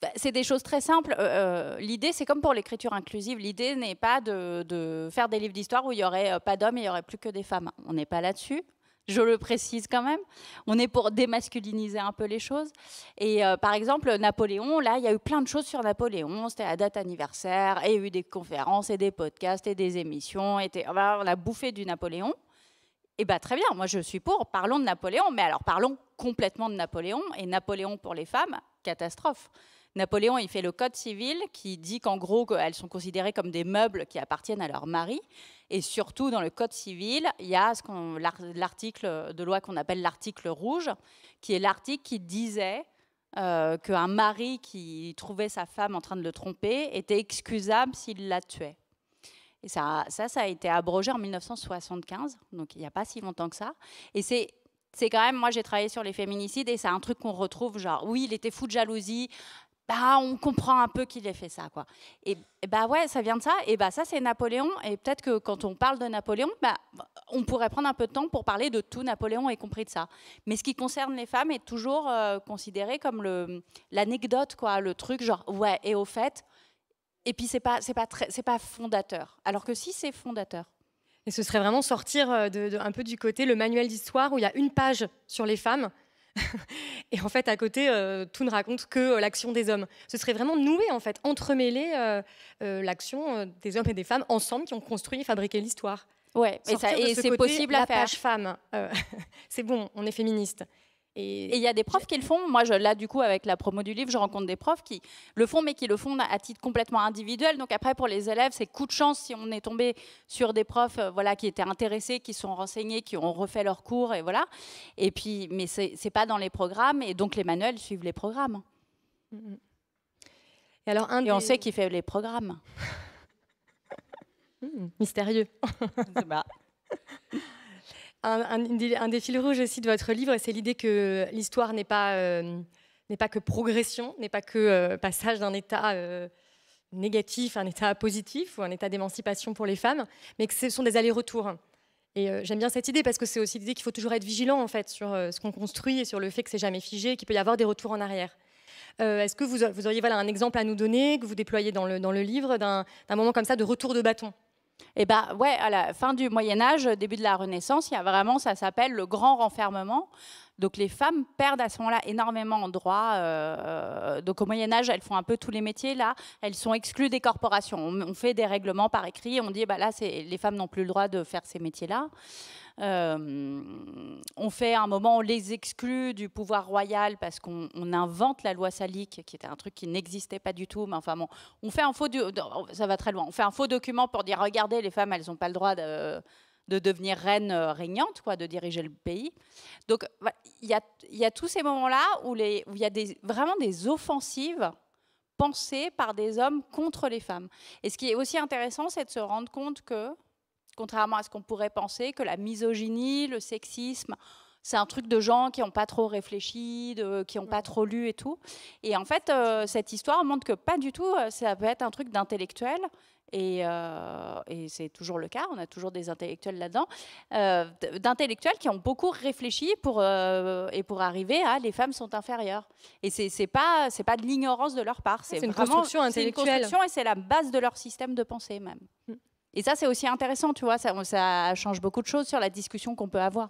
bah, c'est des choses très simples. Euh, euh, l'idée, c'est comme pour l'écriture inclusive, l'idée n'est pas de, faire des livres d'histoire où il n'y aurait euh, pas d'hommes et il n'y aurait plus que des femmes. On n'est pas là-dessus. Je le précise quand même. On est pour démasculiniser un peu les choses. Et par exemple, Napoléon, là, il y a eu plein de choses sur Napoléon. C'était à date anniversaire, et il y a eu des conférences, et des podcasts, et des émissions. Et on a bouffé du Napoléon. Eh bien, très bien, moi je suis pour, parlons de Napoléon, mais alors parlons complètement de Napoléon, et Napoléon pour les femmes, catastrophe. Napoléon, il fait le Code civil qui dit qu'en gros, elles sont considérées comme des meubles qui appartiennent à leur mari. Et surtout, dans le Code civil, il y a l'article de loi qu'on appelle l'article rouge, qui est l'article qui disait euh, qu'un mari qui trouvait sa femme en train de le tromper était excusable s'il la tuait. Et ça, ça, ça a été abrogé en 1975, donc il n'y a pas si longtemps que ça. Et c'est c'est quand même, moi j'ai travaillé sur les féminicides et c'est un truc qu'on retrouve, genre oui, il était fou de jalousie, bah, on comprend un peu qu'il ait fait ça, quoi. Et, bah ouais, ça vient de ça. Et bah ça, c'est Napoléon. Et peut-être que quand on parle de Napoléon, bah, on pourrait prendre un peu de temps pour parler de tout Napoléon, y compris de ça. Mais ce qui concerne les femmes est toujours euh, considéré comme l'anecdote, quoi, le truc genre ouais. Et au fait, et puis c'est pas c'est pas c'est pas fondateur. Alors que si c'est fondateur. Et ce serait vraiment sortir euh, de, un peu du côté le manuel d'histoire où il y a une page sur les femmes et en fait, à côté, euh, tout ne raconte que euh, l'action des hommes. Ce serait vraiment nouer, en fait, entremêler euh, l'action des hommes et des femmes ensemble qui ont construit et fabriqué l'histoire. Ouais, et, c'est possible à la femme, c'est bon, on est féministe. Et il y a des profs qui le font. Moi, je, là, du coup, avec la promo du livre, je rencontre des profs qui le font, mais qui le font à titre complètement individuel. Donc après, pour les élèves, c'est coup de chance si on est tombé sur des profs euh, voilà, qui étaient intéressés, qui sont renseignés, qui ont refait leurs cours, et voilà. Et puis, mais c'est n'est pas dans les programmes, et donc les manuels suivent les programmes. Mm, mm. Et, alors, un et on sait qui fait les programmes. Mm, mystérieux. un, un, un, des fils rouges aussi de votre livre, c'est l'idée que l'histoire n'est pas, euh, pas que progression, n'est pas que euh, passage d'un état euh, négatif à un état positif ou un état d'émancipation pour les femmes, mais que ce sont des allers-retours. Et j'aime bien cette idée parce que c'est aussi l'idée qu'il faut toujours être vigilant en fait sur ce qu'on construit et sur le fait que c'est jamais figé, qu'il peut y avoir des retours en arrière. Est-ce que vous, auriez voilà, un exemple à nous donner, que vous déployez dans le, dans le livre, d'un moment comme ça de retour de bâton eh bien, ouais, à la fin du Moyen Âge, début de la Renaissance, il y a vraiment, ça s'appelle le grand renfermement. Donc les femmes perdent à ce moment-là énormément de droits. Euh, euh, donc au Moyen Âge, elles font un peu tous les métiers. Là, elles sont exclues des corporations. On, fait des règlements par écrit. On dit, bah là, les femmes n'ont plus le droit de faire ces métiers-là. Euh, on fait un moment, on les exclut du pouvoir royal parce qu'on invente la loi salique, qui était un truc qui n'existait pas du tout. Mais enfin bon, on fait un faux, ça va très loin. On fait un faux document pour dire regardez, les femmes, elles n'ont pas le droit de de devenir reine euh, régnante, quoi, de diriger le pays. Donc il y a, tous ces moments-là où il où y a des, vraiment des offensives pensées par des hommes contre les femmes. Et ce qui est aussi intéressant, c'est de se rendre compte que, contrairement à ce qu'on pourrait penser, que la misogynie, le sexisme, c'est un truc de gens qui n'ont pas trop réfléchi, qui n'ont pas trop lu et tout. Et en fait, euh, cette histoire montre que pas du tout, euh, ça peut être un truc d'intellectuels. Euh, et, c'est toujours le cas, on a toujours des intellectuels là-dedans, d'intellectuels qui ont beaucoup réfléchi pour, et pour arriver à les femmes sont inférieures. Et ce n'est pas, pas de l'ignorance de leur part, c'est une construction intellectuelle. Une construction et c'est la base de leur système de pensée même. Mm. Et ça, c'est aussi intéressant, tu vois, ça, ça change beaucoup de choses sur la discussion qu'on peut avoir.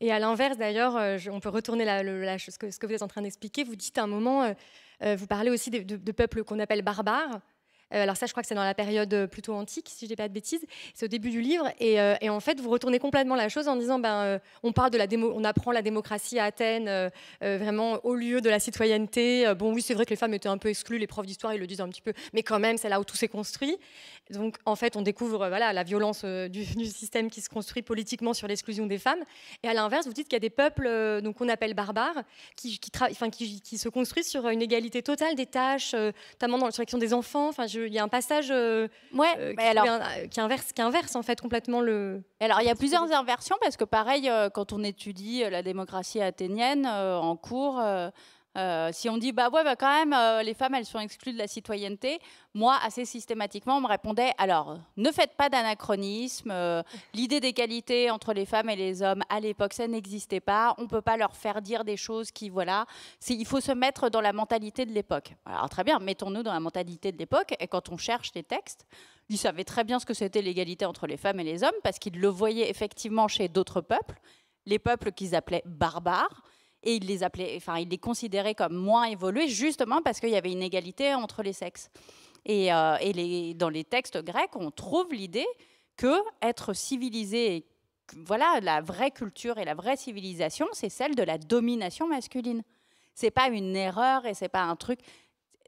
Et à l'inverse, d'ailleurs, euh, on peut retourner la, ce, que, vous êtes en train d'expliquer. Vous dites à un moment, euh, euh, vous parlez aussi de, peuples qu'on appelle barbares. alors ça, je crois que c'est dans la période plutôt antique, si je ne pas de bêtises. C'est au début du livre. Et, en fait, vous retournez complètement la chose en disant, ben, on parle de la on apprend la démocratie à Athènes, vraiment au lieu de la citoyenneté. bon, oui, c'est vrai que les femmes étaient un peu exclues, les profs d'histoire, ils le disent un petit peu, mais quand même, c'est là où tout s'est construit. Donc, en fait, on découvre voilà, la violence euh, du, système qui se construit politiquement sur l'exclusion des femmes. Et à l'inverse, vous dites qu'il y a des peuples euh, donc, qu'on appelle barbares qui, se construisent sur euh, une égalité totale des tâches, notamment dans la des enfants. Enfin, il y a un passage qui, inverse, inverse en fait complètement le. Alors, il y a plusieurs inversions parce que, pareil, quand on étudie la démocratie athénienne en cours, euh, si on dit, bah ouais, bah quand même, euh, les femmes, elles sont exclues de la citoyenneté, moi, assez systématiquement, on me répondait, alors, ne faites pas d'anachronisme, euh, l'idée d'égalité entre les femmes et les hommes à l'époque, ça n'existait pas, on ne peut pas leur faire dire des choses qui, voilà, il faut se mettre dans la mentalité de l'époque. Alors très bien, mettons-nous dans la mentalité de l'époque, et quand on cherche les textes, ils savaient très bien ce que c'était l'égalité entre les femmes et les hommes, parce qu'ils le voyaient effectivement chez d'autres peuples, les peuples qu'ils appelaient barbares et il les appelait, enfin, il les considérait comme moins évolués justement parce qu'il y avait une égalité entre les sexes. Euh, et, les, dans les textes grecs, on trouve l'idée que être civilisé voilà, la vraie culture et la vraie civilisation, c'est celle de la domination masculine. C'est pas une erreur et c'est pas un truc.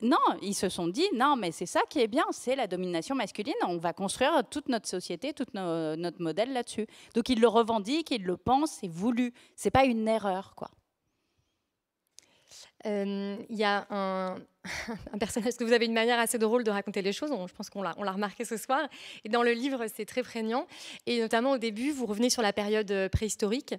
Non, ils se sont dit non, mais c'est ça qui est bien, c'est la domination masculine. On va construire toute notre société, tout notre modèle là-dessus. Donc ils le revendiquent, ils le pensent, c'est voulu. C'est pas une erreur, quoi. Euh, il y a un, personnage, personnage, que vous avez une manière assez drôle de raconter les choses, je pense qu'on l'a, l'a remarqué ce soir, et dans le livre c'est très prégnant, et notamment au début vous revenez sur la période euh, préhistorique,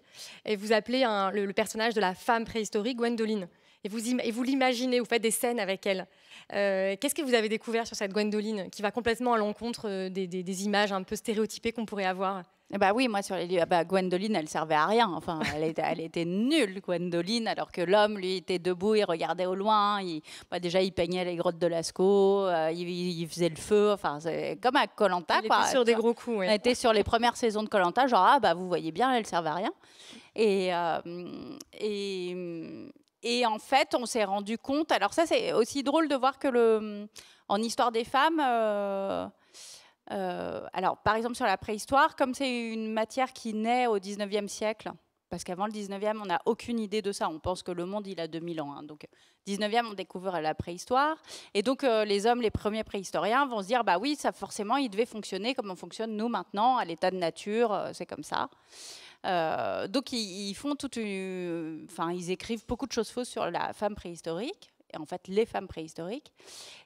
et vous appelez le, personnage de la femme préhistorique Gwendoline et vous, l'imaginez, vous faites des scènes avec elle. Euh, qu'est-ce que vous avez découvert sur cette Gwendoline qui va complètement à l'encontre euh, des, images un peu stéréotypées qu'on pourrait avoir eh bah oui, moi sur les lieux, ah bah Gwendoline, elle servait à rien. Enfin, elle était, nulle, Gwendoline, alors que l'homme, lui, était debout, il regardait au loin. Il, bah déjà, il peignait les grottes de Lascaux, euh, il, faisait le feu. Enfin, comme à Colanta. Elle était sur des gros coups. Elle était sur les premières saisons de Colanta, genre ah bah vous voyez bien, elle servait à rien. Et, et et en fait, on s'est rendu compte. Alors ça, c'est aussi drôle de voir que le, en histoire des femmes, euh, euh, alors par exemple sur la préhistoire, comme c'est une matière qui naît au 19e siècle, parce qu'avant le 19e, on n'a aucune idée de ça. On pense que le monde, il a 2000 ans. Hein. Donc 19e, on découvre la préhistoire. Et donc euh, les hommes, les premiers préhistoriens, vont se dire, bah oui, ça forcément, il devait fonctionner comme on fonctionne nous maintenant, à l'état de nature, c'est comme ça. Euh, donc ils, font toute enfin ils écrivent beaucoup de choses fausses sur la femme préhistorique et en fait les femmes préhistoriques.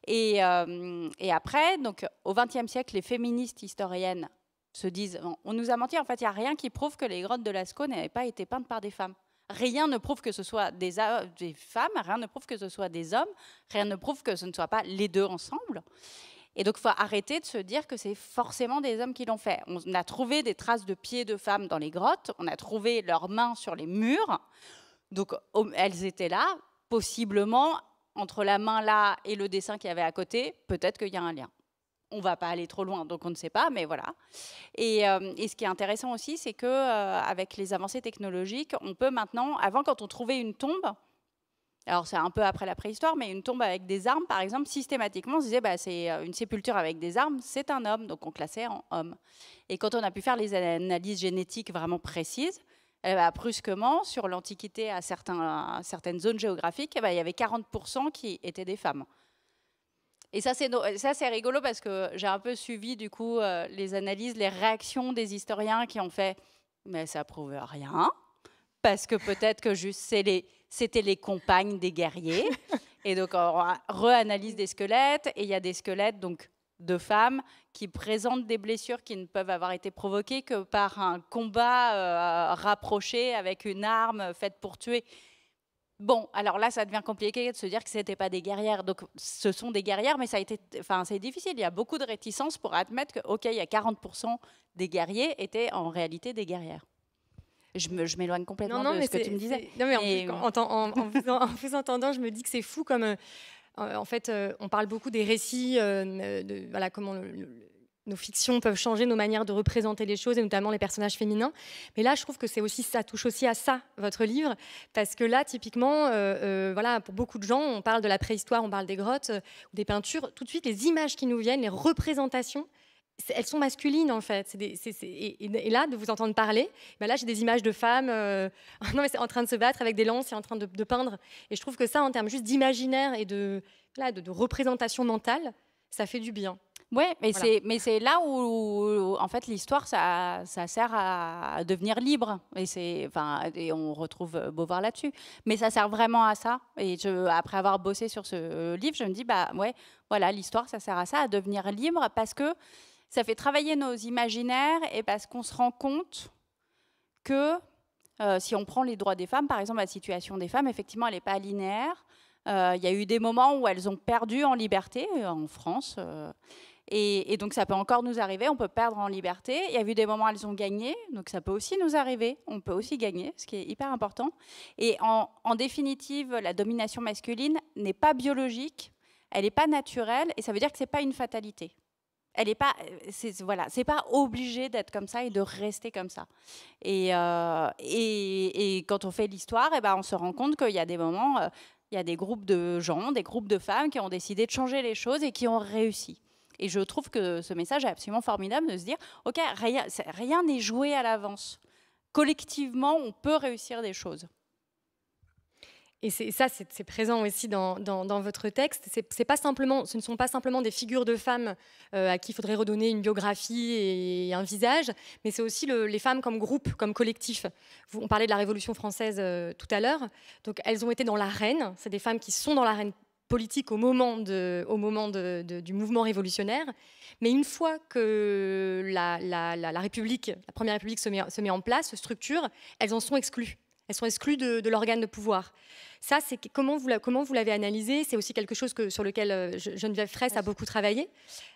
Et, euh, après, donc au XXe siècle, les féministes historiennes se disent on nous a menti. En fait, il n'y a rien qui prouve que les grottes de Lascaux n'avaient pas été peintes par des femmes. Rien ne prouve que ce soit des, euh, des femmes, rien ne prouve que ce soit des hommes, rien ne prouve que ce ne soit pas les deux ensemble. Et donc, il faut arrêter de se dire que c'est forcément des hommes qui l'ont fait. On a trouvé des traces de pieds de femmes dans les grottes, on a trouvé leurs mains sur les murs. Donc, elles étaient là, possiblement, entre la main là et le dessin qu'il y avait à côté, peut-être qu'il y a un lien. On va pas aller trop loin, donc on ne sait pas, mais voilà. Et, euh, ce qui est intéressant aussi, c'est que euh, avec les avancées technologiques, on peut maintenant, avant quand on trouvait une tombe, alors c'est un peu après la préhistoire, mais une tombe avec des armes, par exemple, systématiquement, on se disait, bah, c'est euh, une sépulture avec des armes, c'est un homme, donc on classait en homme. Et quand on a pu faire les analyses génétiques vraiment précises, eh ben, brusquement, sur l'Antiquité, à, certaines zones géographiques, eh ben, il y avait 40% qui étaient des femmes. Et ça, c'est, rigolo parce que j'ai un peu suivi, du coup, euh, les analyses, les réactions des historiens qui ont fait, mais ça prouve rien, parce que peut-être que juste c'était les, compagnes des guerriers. Et donc, on reanalyse des squelettes et il y a des squelettes donc de femmes qui présentent des blessures qui ne peuvent avoir été provoquées que par un combat euh, rapproché avec une arme faite pour tuer. Bon, alors là, ça devient compliqué de se dire que ce n'étaient pas des guerrières. Donc, ce sont des guerrières, mais c'est difficile. Il y a beaucoup de réticences pour admettre que, OK, il y a 40% des guerriers étaient en réalité des guerrières je m'éloigne complètement de ce que tu me disais. en, vous, entendant, je me dis que c'est fou comme. Euh, euh, en fait, euh, on parle beaucoup des récits, de, voilà, comment nos fictions peuvent changer nos manières de représenter les choses, et notamment les personnages féminins. Mais là, je trouve que c'est aussi ça touche aussi à ça votre livre, parce que là, typiquement, voilà, pour beaucoup de gens, on parle de la préhistoire, on parle des grottes ou des peintures. Tout de suite, les images qui nous viennent, les représentations elles sont masculines en fait. et, là, de vous entendre parler, bah là j'ai des images de femmes euh, non, en train de se battre avec des lances et en train de, peindre. Et je trouve que ça, en termes juste d'imaginaire et de, de, représentation mentale, ça fait du bien. Ouais, mais c'est là où, en fait l'histoire ça, sert à devenir libre et c'est et on retrouve Beauvoir là-dessus. Mais ça sert vraiment à ça et je, après avoir bossé sur ce livre, je me dis bah ouais, voilà, l'histoire ça sert à ça à devenir libre parce que ça fait travailler nos imaginaires et parce qu'on se rend compte que euh, si on prend les droits des femmes, par exemple, la situation des femmes, effectivement, elle n'est pas linéaire. Euh, il y a eu des moments où elles ont perdu en liberté euh, en France. et, donc ça peut encore nous arriver, on peut perdre en liberté. Il y a eu des moments où elles ont gagné, donc ça peut aussi nous arriver, on peut aussi gagner, ce qui est hyper important. Et en, en définitive, la domination masculine n'est pas biologique, elle n'est pas naturelle, et ça veut dire que ce n'est pas une fatalité elle n'est pas, voilà, c'est pas obligé d'être comme ça et de rester comme ça. Et, euh, et, quand on fait l'histoire, et eh ben on se rend compte qu'il y a des moments, euh, il y a des groupes de gens, des groupes de femmes qui ont décidé de changer les choses et qui ont réussi. Et je trouve que ce message est absolument formidable de se dire, ok, rien n'est joué à l'avance. Collectivement, on peut réussir des choses. Et ça, c'est présent aussi dans, votre texte. C'est pas simplement, ce ne sont pas simplement des figures de femmes euh, à qui il faudrait redonner une biographie et un visage, mais c'est aussi les femmes comme groupe, comme collectif. on parlait de la Révolution française euh, tout à l'heure. Donc, elles ont été dans l'arène. C'est des femmes qui sont dans l'arène politique au moment, du mouvement révolutionnaire. Mais une fois que la, République, la Première République se met en place, se structure, elles en sont exclues. Elles sont exclues de, l'organe de pouvoir. Ça, c'est comment vous, comment vous l'avez analysé C'est aussi quelque chose que, sur lequel euh, Geneviève Fraisse a beaucoup travaillé.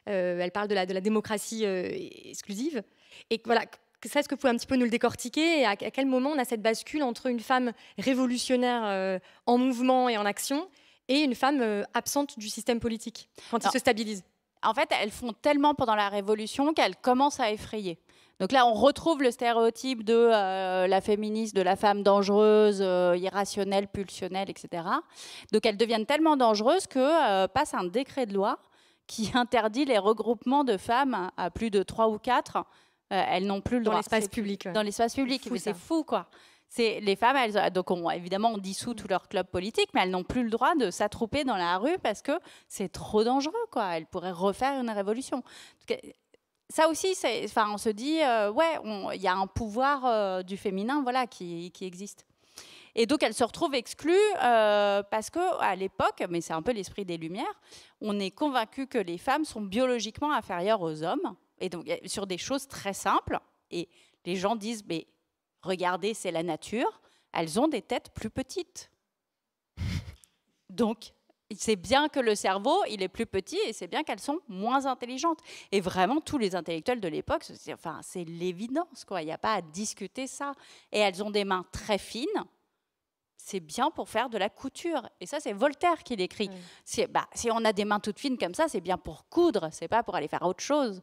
Euh, elle parle de la, démocratie euh, exclusive. Et voilà, ça, est-ce que vous pouvez un petit peu nous le décortiquer à, quel moment on a cette bascule entre une femme révolutionnaire en mouvement et en action et une femme absente du système politique quand se stabilise en fait, elles font tellement pendant la Révolution qu'elles commencent à effrayer. Donc là, on retrouve le stéréotype de euh, la féministe, de la femme dangereuse, euh, irrationnelle, pulsionnelle, etc. Donc elles deviennent tellement dangereuses que euh, passe un décret de loi qui interdit les regroupements de femmes à plus de trois ou 4. elles n'ont plus le droit. Dans l'espace public. Dans l'espace public. mais c'est fou, quoi C'est les femmes, elles, donc évidemment, on dissout tous leur club politique, mais elles n'ont plus le droit de s'attrouper dans la rue parce que c'est trop dangereux, quoi. Elles pourraient refaire une révolution ça aussi, enfin, on se dit, euh, ouais, il y a un pouvoir euh, du féminin voilà, qui, existe. Et donc, elle se retrouve exclue euh, parce qu'à l'époque, mais c'est un peu l'esprit des Lumières, on est convaincu que les femmes sont biologiquement inférieures aux hommes, et donc sur des choses très simples. Et les gens disent, mais regardez, c'est la nature, elles ont des têtes plus petites. Donc, c'est bien que le cerveau, il est plus petit et c'est bien qu'elles sont moins intelligentes. Et vraiment, tous les intellectuels de l'époque, c'est l'évidence, quoi. Il n'y a pas à discuter ça. Et elles ont des mains très fines. C'est bien pour faire de la couture. Et ça, c'est Voltaire qui l'écrit. Bah, si on a des mains toutes fines comme ça, c'est bien pour coudre, c'est pas pour aller faire autre chose.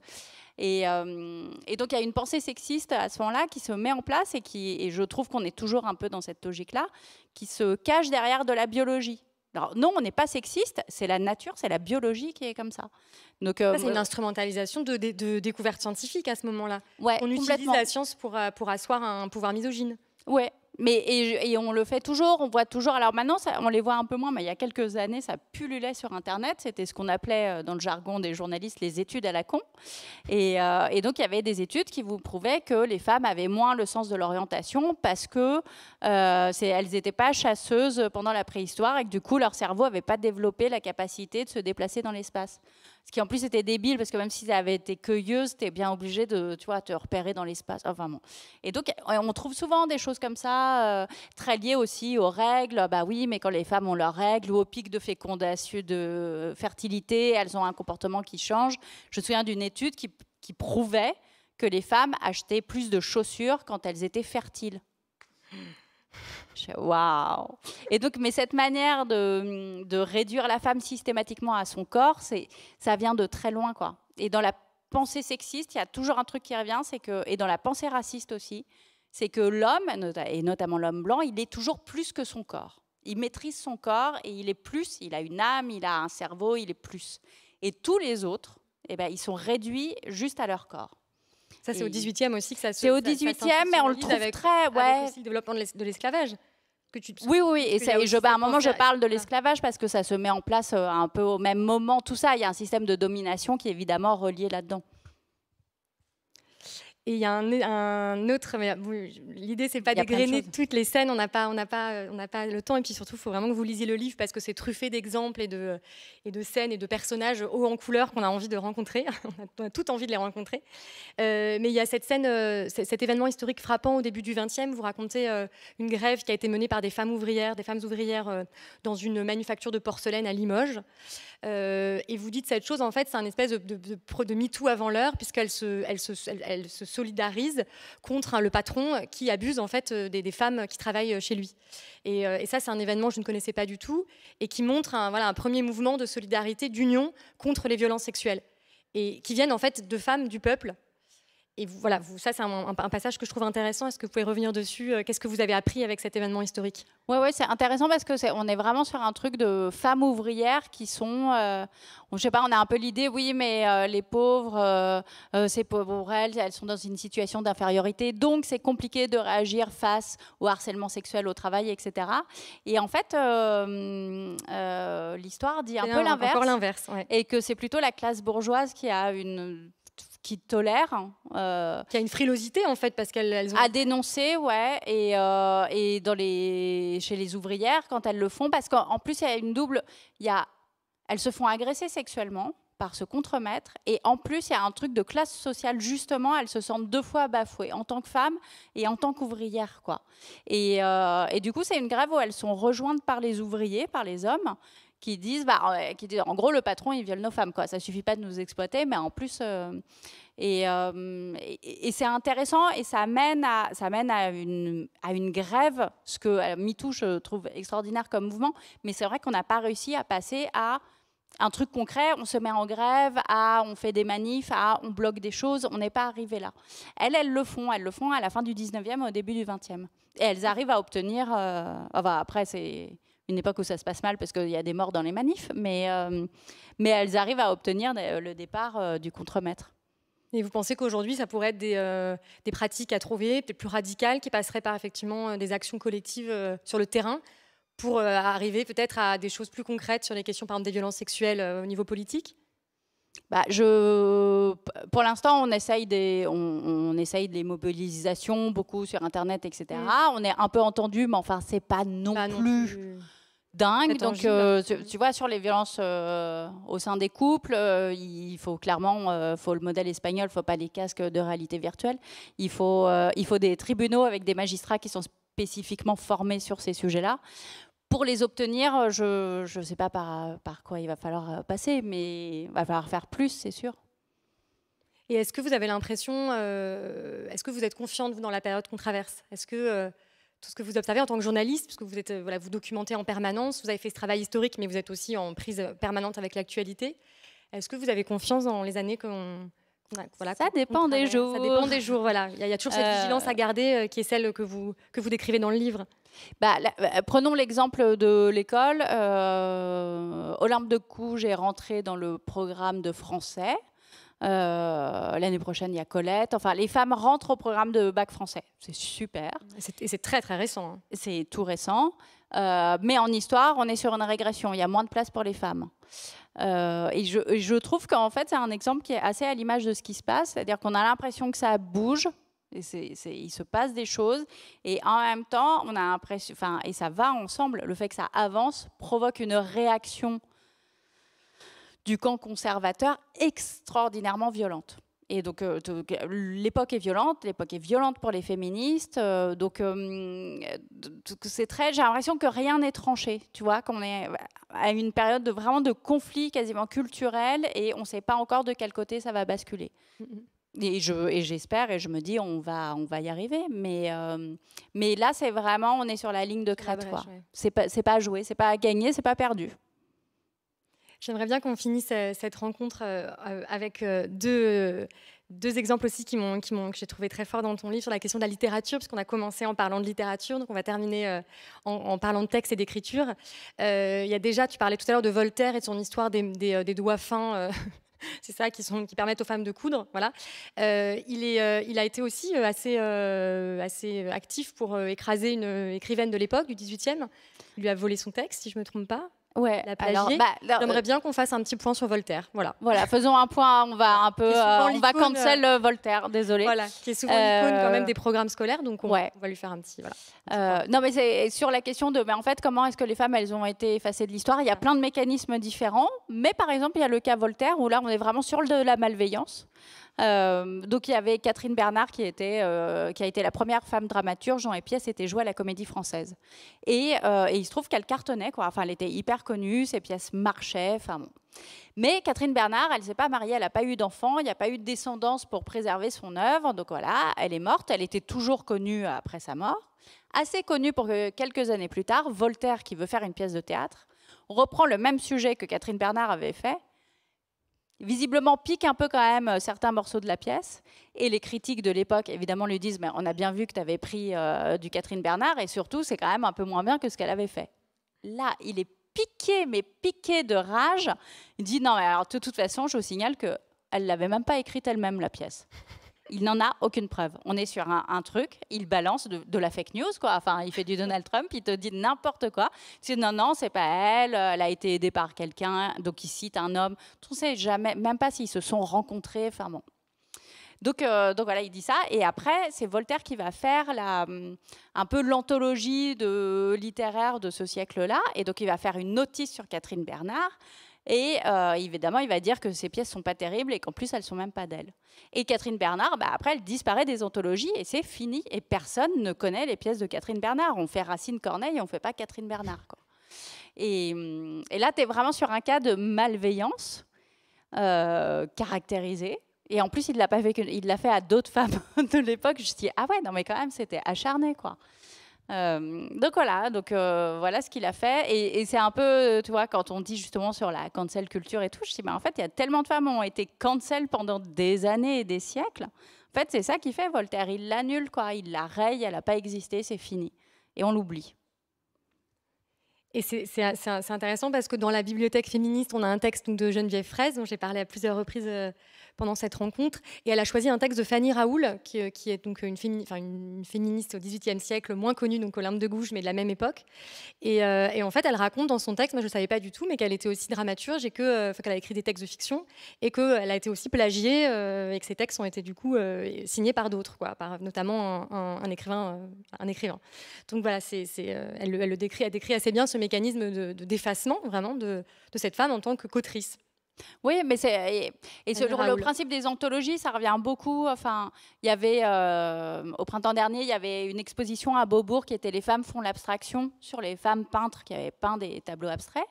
Euh, et, donc, il y a une pensée sexiste à ce moment-là qui se met en place et qui, et je trouve qu'on est toujours un peu dans cette logique-là, qui se cache derrière de la biologie non, on n'est pas sexiste, c'est la nature, c'est la biologie qui est comme ça. Donc, euh, c'est une euh, instrumentalisation de, découvertes scientifiques à ce moment-là. on utilise la science pour, euh, pour asseoir un pouvoir misogyne. Ouais, mais, et, on le fait toujours, on voit toujours. Alors maintenant, on les voit un peu moins, mais il y a quelques années, ça pullulait sur Internet. C'était ce qu'on appelait euh, dans le jargon des journalistes les études à la con. Euh, et, donc, il y avait des études qui vous prouvaient que les femmes avaient moins le sens de l'orientation parce que euh, elles n'étaient pas chasseuses pendant la préhistoire et que du coup, leur cerveau n'avait pas développé la capacité de se déplacer dans l'espace. Ce qui en plus était débile parce que même si tu avais été cueilleuse, tu es bien obligé de tu vois, te repérer dans l'espace. Enfin bon. Et donc on trouve souvent des choses comme ça, euh, très liées aussi aux règles. Bah oui, mais quand les femmes ont leurs règles ou au pic de fécondation, de fertilité, elles ont un comportement qui change. Je me souviens d'une étude qui, qui prouvait que les femmes achetaient plus de chaussures quand elles étaient fertiles. Waouh Et donc, mais cette manière de, réduire la femme systématiquement à son corps, c'est, ça vient de très loin, quoi. Et dans la pensée sexiste, il y a toujours un truc qui revient, c'est que, et dans la pensée raciste aussi, c'est que l'homme, et notamment l'homme blanc, il est toujours plus que son corps. Il maîtrise son corps et il est plus, il a une âme, il a un cerveau, il est plus. Et tous les autres, eh ben, ils sont réduits juste à leur corps c'est au 18e aussi que ça se C'est au 18e, mais on le trouve avec, très. Ouais. aussi le développement de l'esclavage. Que tu... Oui, oui, Et, bah, à un moment, je parle de l'esclavage parce que ça se met en place euh, un peu au même moment, tout ça. Il y a un système de domination qui est évidemment relié là-dedans. Et il y a un, autre, l'idée c'est pas d'égrener toutes les scènes, on n'a pas, on pas, euh, on pas le temps. Et puis surtout, il faut vraiment que vous lisiez le livre parce que c'est truffé d'exemples et de, et de scènes et de personnages hauts en couleur qu'on a envie de rencontrer. on, a, toute envie de les rencontrer. Euh, mais il y a cette scène, euh, cet événement historique frappant au début du XXe. Vous racontez une grève qui a été menée par des femmes ouvrières, des femmes ouvrières dans une manufacture de porcelaine à Limoges. et vous dites cette chose, en fait, c'est un espèce de, de, de, avant l'heure puisqu'elle se, elle se solidarise contre hein, le patron qui abuse en fait euh, des, femmes qui travaillent euh, chez lui. Euh, et, ça, c'est un événement que je ne connaissais pas du tout et qui montre un, voilà, un premier mouvement de solidarité, d'union contre les violences sexuelles et qui viennent en fait de femmes du peuple et voilà, vous, ça c'est un, passage que je trouve intéressant. Est-ce que vous pouvez revenir dessus euh, Qu'est-ce que vous avez appris avec cet événement historique Oui, ouais, c'est intéressant parce que est, on est vraiment sur un truc de femmes ouvrières qui sont, euh, Je on, sais pas, on a un peu l'idée, oui, mais euh, les pauvres, ces pauvres elles, elles sont dans une situation d'infériorité, donc c'est compliqué de réagir face au harcèlement sexuel au travail, etc. Et en fait, l'histoire dit un peu l'inverse. Et que c'est plutôt la classe bourgeoise qui a une qui tolèrent. Euh, qui a une frilosité en fait parce qu'elles ont... À dénoncer, ouais. Et, euh, et dans les, chez les ouvrières quand elles le font, parce qu'en plus il y a une double... Y a, elles se font agresser sexuellement par ce contremaître et en plus il y a un truc de classe sociale justement elles se sentent deux fois bafouées en tant que femmes et en tant qu'ouvrières. quoi et, euh, et du coup c'est une grève où elles sont rejointes par les ouvriers par les hommes qui disent, bah, qui en gros, le patron, il viole nos femmes. Quoi. Ça suffit pas de nous exploiter, mais en plus, euh, euh, et, c'est intéressant et ça mène à, ça mène à, une, une grève, ce que euh, MeToo, je trouve extraordinaire comme mouvement, mais c'est vrai qu'on n'a pas réussi à passer à un truc concret, on se met en grève, à, on fait des manifs, à, on bloque des choses, on n'est pas arrivé là. Elles, elles le font, elles le font à la fin du 19e, au début du 20e. Et elles arrivent à obtenir, enfin après c'est une époque où ça se passe mal parce qu'il y a des morts dans les manifs, mais, euh, mais elles arrivent à obtenir le départ euh, du contremaître. Et vous pensez qu'aujourd'hui, ça pourrait être euh, des, pratiques à trouver, peut-être plus radicales, qui passeraient par effectivement des actions collectives sur le terrain pour arriver peut-être à des choses plus concrètes sur les questions, par exemple, des violences sexuelles au niveau politique bah, je, pour l'instant, on essaye des, on, des mobilisations beaucoup sur Internet, etc. Mm. On est un peu entendu, mais enfin, c'est pas Non plus dingue. Donc, euh, tu, vois, sur les violences euh, au sein des couples, euh, il faut clairement, faut le modèle espagnol, faut pas les casques de réalité virtuelle. Il faut, il faut des tribunaux avec des magistrats qui sont spécifiquement formés sur ces sujets-là. Pour les obtenir, je ne sais pas par, par quoi il va falloir passer, mais il va falloir faire plus, c'est sûr. Et est-ce que vous avez l'impression, est-ce que vous êtes confiante vous, dans la période qu'on traverse Est-ce que tout ce que vous observez en tant que journaliste, puisque vous, êtes, euh, voilà, vous documentez en permanence, vous avez fait ce travail historique, mais vous êtes aussi en prise euh, permanente avec l'actualité. Est-ce que vous avez confiance dans les années qu'on... Voilà, ça dépend des jours. Ça dépend des jours, voilà. Il y, a toujours cette euh. vigilance à garder qui est celle que vous, que vous décrivez dans le livre. Bah, bah prenons l'exemple de l'école. Euh, Olympe de couge j'ai rentré dans le programme de français. Euh, l'année prochaine, il y a Colette. Enfin, les femmes rentrent au programme de bac français. C'est super. Et c'est très, très récent. Hein. C'est tout récent. Euh, mais en histoire, on est sur une régression. Il y a moins de place pour les femmes. Euh, et je, trouve qu'en fait, c'est un exemple qui est assez à l'image de ce qui se passe. C'est-à-dire qu'on a l'impression que ça bouge, et c'est, il se passe des choses, et en même temps, on a l'impression, enfin, et ça va ensemble. Le fait que ça avance provoque une réaction du camp conservateur extraordinairement violente. Et donc, euh, l'époque est violente, l'époque est violente pour les féministes. Euh, donc, euh, c'est très. J'ai l'impression que rien n'est tranché. Tu vois, qu'on est à une période de vraiment de conflit quasiment culturel et on ne sait pas encore de quel côté ça va basculer. Mm-hmm. Et j'espère et, je me dis on va on va y arriver. Mais mais là c'est vraiment on est sur la ligne de crête. Ouais. C'est pas à jouer, joué, c'est pas à gagner, c'est pas perdu. J'aimerais bien qu'on finisse euh, cette rencontre euh, euh, avec deux, deux exemples aussi qui m'ont, qui m'ont, que j'ai trouvé très forts dans ton livre sur la question de la littérature, puisqu'on a commencé en parlant de littérature, donc on va terminer en, parlant de texte et d'écriture. il y a déjà, tu parlais tout à l'heure de Voltaire et de son histoire des, des, doigts fins. c'est ça qui, sont, qui permettent aux femmes de coudre. Voilà. il, est, il a été aussi assez, assez actif pour écraser une écrivaine de l'époque, du 18e. Il lui a volé son texte, si je ne me trompe pas. Ouais. Bah, J'aimerais euh, bien qu'on fasse un petit point sur Voltaire. Voilà. Voilà. Faisons un point. On va un peu. Euh, on va euh, cancel Voltaire. Désolé. Voilà. Qui est souvent l'icône quand même des programmes scolaires. Donc on, va lui faire un petit. non, mais c'est sur la question de. Mais en fait, comment est-ce que les femmes elles ont été effacées de l'histoire Il y a plein de mécanismes différents. Mais par exemple, il y a le cas Voltaire où là, on est vraiment sur le de la malveillance. Euh, donc il y avait Catherine Bernard qui, était, euh, qui a été la première femme dramaturge dont les pièces étaient jouées à la comédie française. Et, euh, il se trouve qu'elle cartonnait, quoi. Enfin, elle était hyper connue, ses pièces marchaient, enfin Mais Catherine Bernard, elle ne s'est pas mariée, elle n'a pas eu d'enfant, il n'y a pas eu de descendance pour préserver son œuvre. Donc voilà, elle est morte, elle était toujours connue après sa mort. Assez connue pour que quelques années plus tard, Voltaire, qui veut faire une pièce de théâtre, reprend le même sujet que Catherine Bernard avait fait visiblement pique un peu quand même euh, certains morceaux de la pièce. Et les critiques de l'époque, évidemment, lui disent, mais on a bien vu que tu avais pris euh, du Catherine Bernard, et surtout, c'est quand même un peu moins bien que ce qu'elle avait fait. Là, il est piqué, mais piqué de rage. Il dit, non, mais alors de toute façon, je vous signale qu'elle n'avait l'avait même pas écrite elle-même, la pièce il n'en a aucune preuve. On est sur un, truc, il balance de, la fake news, quoi. Enfin, il fait du Donald Trump, il te dit n'importe quoi. Tu non, non, c'est pas elle, euh, elle a été aidée par quelqu'un, donc il cite un homme. On ne sait jamais, même pas s'ils se sont rencontrés. Enfin bon. Donc, euh, donc, voilà, il dit ça. Et après, c'est Voltaire qui va faire hum, un peu l'anthologie littéraire de ce siècle-là. Et donc il va faire une notice sur Catherine Bernard et euh, évidemment, il va dire que ces pièces sont pas terribles et qu'en plus, elles sont même pas d'elle. Et Catherine Bernard, bah, après, elle disparaît des anthologies et c'est fini. Et personne ne connaît les pièces de Catherine Bernard. On fait Racine Corneille, on fait pas Catherine Bernard. Hum, et, là, tu es vraiment sur un cas de malveillance euh, caractérisée. Et en plus, il l'a pas fait, il l'a fait à d'autres femmes de l'époque. Je dit « ah ouais, non mais quand même, c'était acharné quoi. Euh, donc voilà, donc euh, voilà ce qu'il a fait. Et, c'est un peu, tu vois, quand on dit justement sur la cancel culture et tout, je dis, bah, en fait, il y a tellement de femmes qui ont été cancel pendant des années et des siècles. En fait, c'est ça qui fait Voltaire. Il l'annule, quoi. Il la raye, elle n'a pas existé, c'est fini. Et on l'oublie. Et c'est intéressant parce que dans la bibliothèque féministe, on a un texte de Geneviève Fraisse, dont j'ai parlé à plusieurs reprises euh, pendant cette rencontre. Et elle a choisi un texte de Fanny Raoul, qui, euh, est donc euh, une, une, féministe au XVIIIe siècle, moins connue donc Olympe de Gouges, mais de la même époque. Euh, et, en fait, elle raconte dans son texte, moi je ne savais pas du tout, mais qu'elle était aussi dramaturge et qu'elle a écrit des textes de fiction et qu'elle a été aussi plagiée et que ces textes ont été du coup signés par d'autres, par notamment un, écrivain, un écrivain. Donc voilà, elle, le décrit, décrit assez bien ce mécanisme d'effacement de, vraiment de, cette femme en tant que qu'autrice. Oui, mais c'est et, le principe des anthologies, ça revient beaucoup. Enfin, il y avait euh, au printemps dernier, il y avait une exposition à Beaubourg qui était les femmes font l'abstraction sur les femmes peintres qui avaient peint des tableaux abstraits.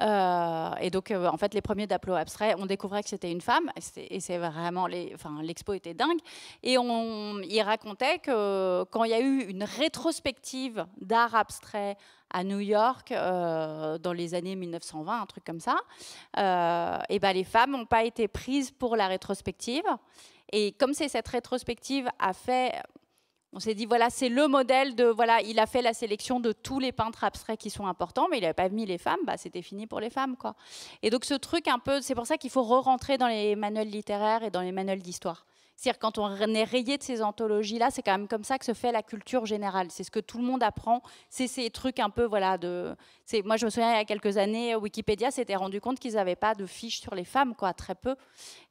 Euh, et donc, euh, en fait, les premiers tableaux abstraits, on découvrait que c'était une femme, et c'est vraiment, enfin, l'expo était dingue. Et on, y racontait que quand il y a eu une rétrospective d'art abstrait à New York euh, dans les années 1920, un truc comme ça, euh, et ben les femmes n'ont pas été prises pour la rétrospective. Et comme c'est cette rétrospective a fait, on s'est dit voilà c'est le modèle de voilà il a fait la sélection de tous les peintres abstraits qui sont importants, mais il n'avait pas mis les femmes, bah, c'était fini pour les femmes quoi. Et donc ce truc un peu, c'est pour ça qu'il faut re-rentrer dans les manuels littéraires et dans les manuels d'histoire. C'est-à-dire quand on est rayé de ces anthologies-là, c'est quand même comme ça que se fait la culture générale. C'est ce que tout le monde apprend. C'est ces trucs un peu, voilà, de... Moi, je me souviens, il y a quelques années, Wikipédia s'était rendu compte qu'ils n'avaient pas de fiches sur les femmes, quoi, très peu.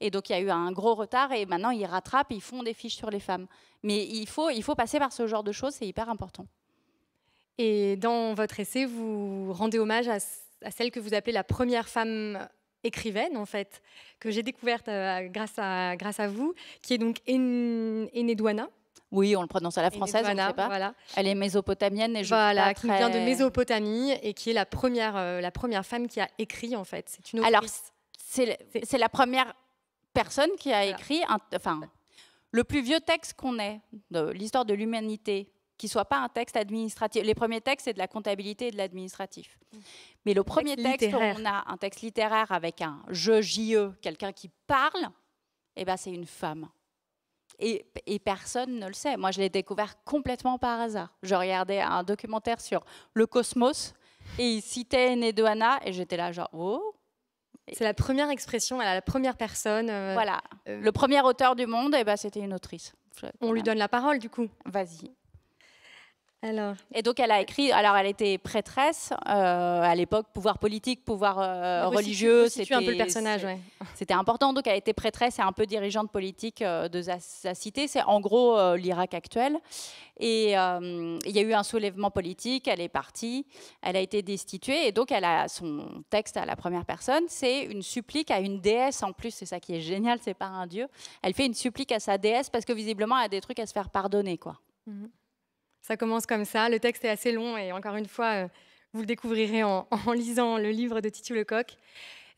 Et donc, il y a eu un gros retard et maintenant, ils rattrapent, ils font des fiches sur les femmes. Mais il faut, il faut passer par ce genre de choses, c'est hyper important. Et dans votre essai, vous rendez hommage à celle que vous appelez la première femme écrivaine en fait, que j'ai découverte euh, grâce, à, grâce à vous, qui est donc Enedouana. Oui, on le prononce à la française, ne sait pas. Elle est mésopotamienne et qui vient de Mésopotamie et qui est la première, euh, la première femme qui a écrit en fait. C'est une Alors, c'est la première personne qui a écrit, enfin, le plus vieux texte qu'on ait de l'histoire de l'humanité qui ne soit pas un texte administratif. Les premiers textes, c'est de la comptabilité et de l'administratif. Mmh. Mais le premier texte, où on a un texte littéraire avec un je, JE, quelqu'un qui parle, eh ben, c'est une femme. Et, personne ne le sait. Moi, je l'ai découvert complètement par hasard. Je regardais un documentaire sur le cosmos et il citait Nedoana et j'étais là genre, oh, c'est la première expression, la première personne. Euh, voilà. Euh, le premier auteur du monde, eh ben, c'était une autrice. On lui donne la parole, du coup. Vas-y. Et donc elle a écrit, alors elle était prêtresse euh, à l'époque, pouvoir politique, pouvoir euh, religieux, c'était un peu le personnage, ouais. C'était important, donc elle était prêtresse et un peu dirigeante politique euh, de sa, cité, c'est en gros l'Irak actuel. Et il y a eu un soulèvement politique, elle est partie, elle a été destituée et donc elle a son texte à la première personne, c'est une supplique à une déesse en plus, c'est ça qui est génial, c'est pas un dieu. Elle fait une supplique à sa déesse parce que visiblement elle a des trucs à se faire pardonner quoi. Mhm. Ça commence comme ça. Le texte est assez long et encore une fois, euh, vous le découvrirez en, lisant le livre de Titu Lecoq.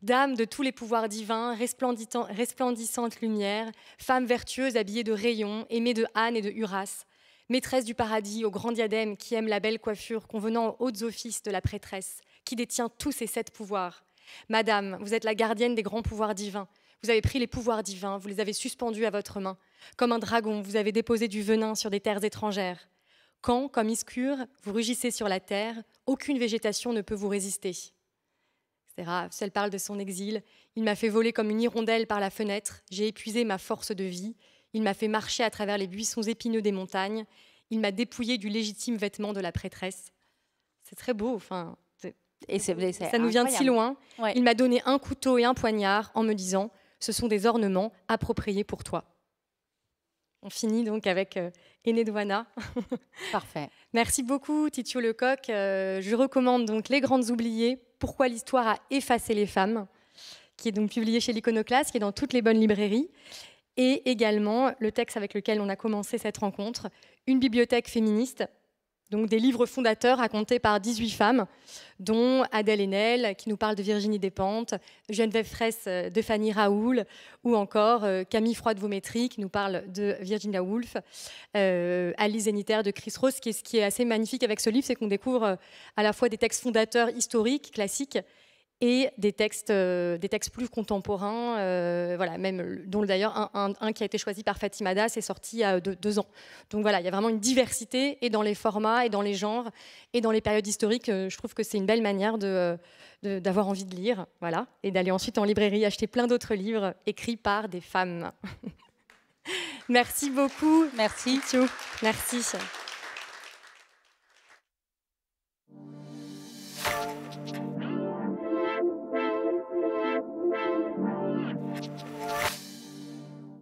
Dame de tous les pouvoirs divins, resplendissante lumière, femme vertueuse habillée de rayons, aimée de Anne et de Uras, maîtresse du paradis au grand diadème qui aime la belle coiffure convenant aux hautes offices de la prêtresse, qui détient tous ces sept pouvoirs. Madame, vous êtes la gardienne des grands pouvoirs divins. Vous avez pris les pouvoirs divins, vous les avez suspendus à votre main. Comme un dragon, vous avez déposé du venin sur des terres étrangères. Quand, comme Iscure, vous rugissez sur la terre, aucune végétation ne peut vous résister. grave, Elle parle de son exil. Il m'a fait voler comme une hirondelle par la fenêtre. J'ai épuisé ma force de vie. Il m'a fait marcher à travers les buissons épineux des montagnes. Il m'a dépouillé du légitime vêtement de la prêtresse. C'est très beau. Enfin, et ça nous vient de si loin. Il m'a donné un couteau et un poignard en me disant Ce sont des ornements appropriés pour toi. On finit donc avec Enedouana. Enedwana. Parfait. Merci beaucoup, Titio Lecoq. Euh, je recommande donc Les Grandes Oubliées, Pourquoi l'histoire a effacé les femmes, qui est donc publié chez l'Iconoclaste, qui est dans toutes les bonnes librairies. Et également le texte avec lequel on a commencé cette rencontre, Une bibliothèque féministe, donc des livres fondateurs racontés par 18 femmes, dont Adèle Haenel, qui nous parle de Virginie Despentes, Geneviève Fraisse euh, de Fanny Raoul, ou encore euh, Camille Froide-Vaumétry, qui nous parle de Virginia Woolf, euh, Alice Zénitaire de Chris Rose. Ce qui est assez magnifique avec ce livre, c'est qu'on découvre à la fois des textes fondateurs historiques, classiques, et des textes, euh, des textes plus contemporains, euh, voilà, même, dont d'ailleurs un, qui a été choisi par Fatima Das est sorti il y a deux, ans. Donc voilà, il y a vraiment une diversité et dans les formats, et dans les genres, et dans les périodes historiques. Euh, je trouve que c'est une belle manière de, d'avoir envie de lire, voilà, et d'aller ensuite en librairie acheter plein d'autres livres écrits par des femmes. Merci beaucoup. Merci. Merci.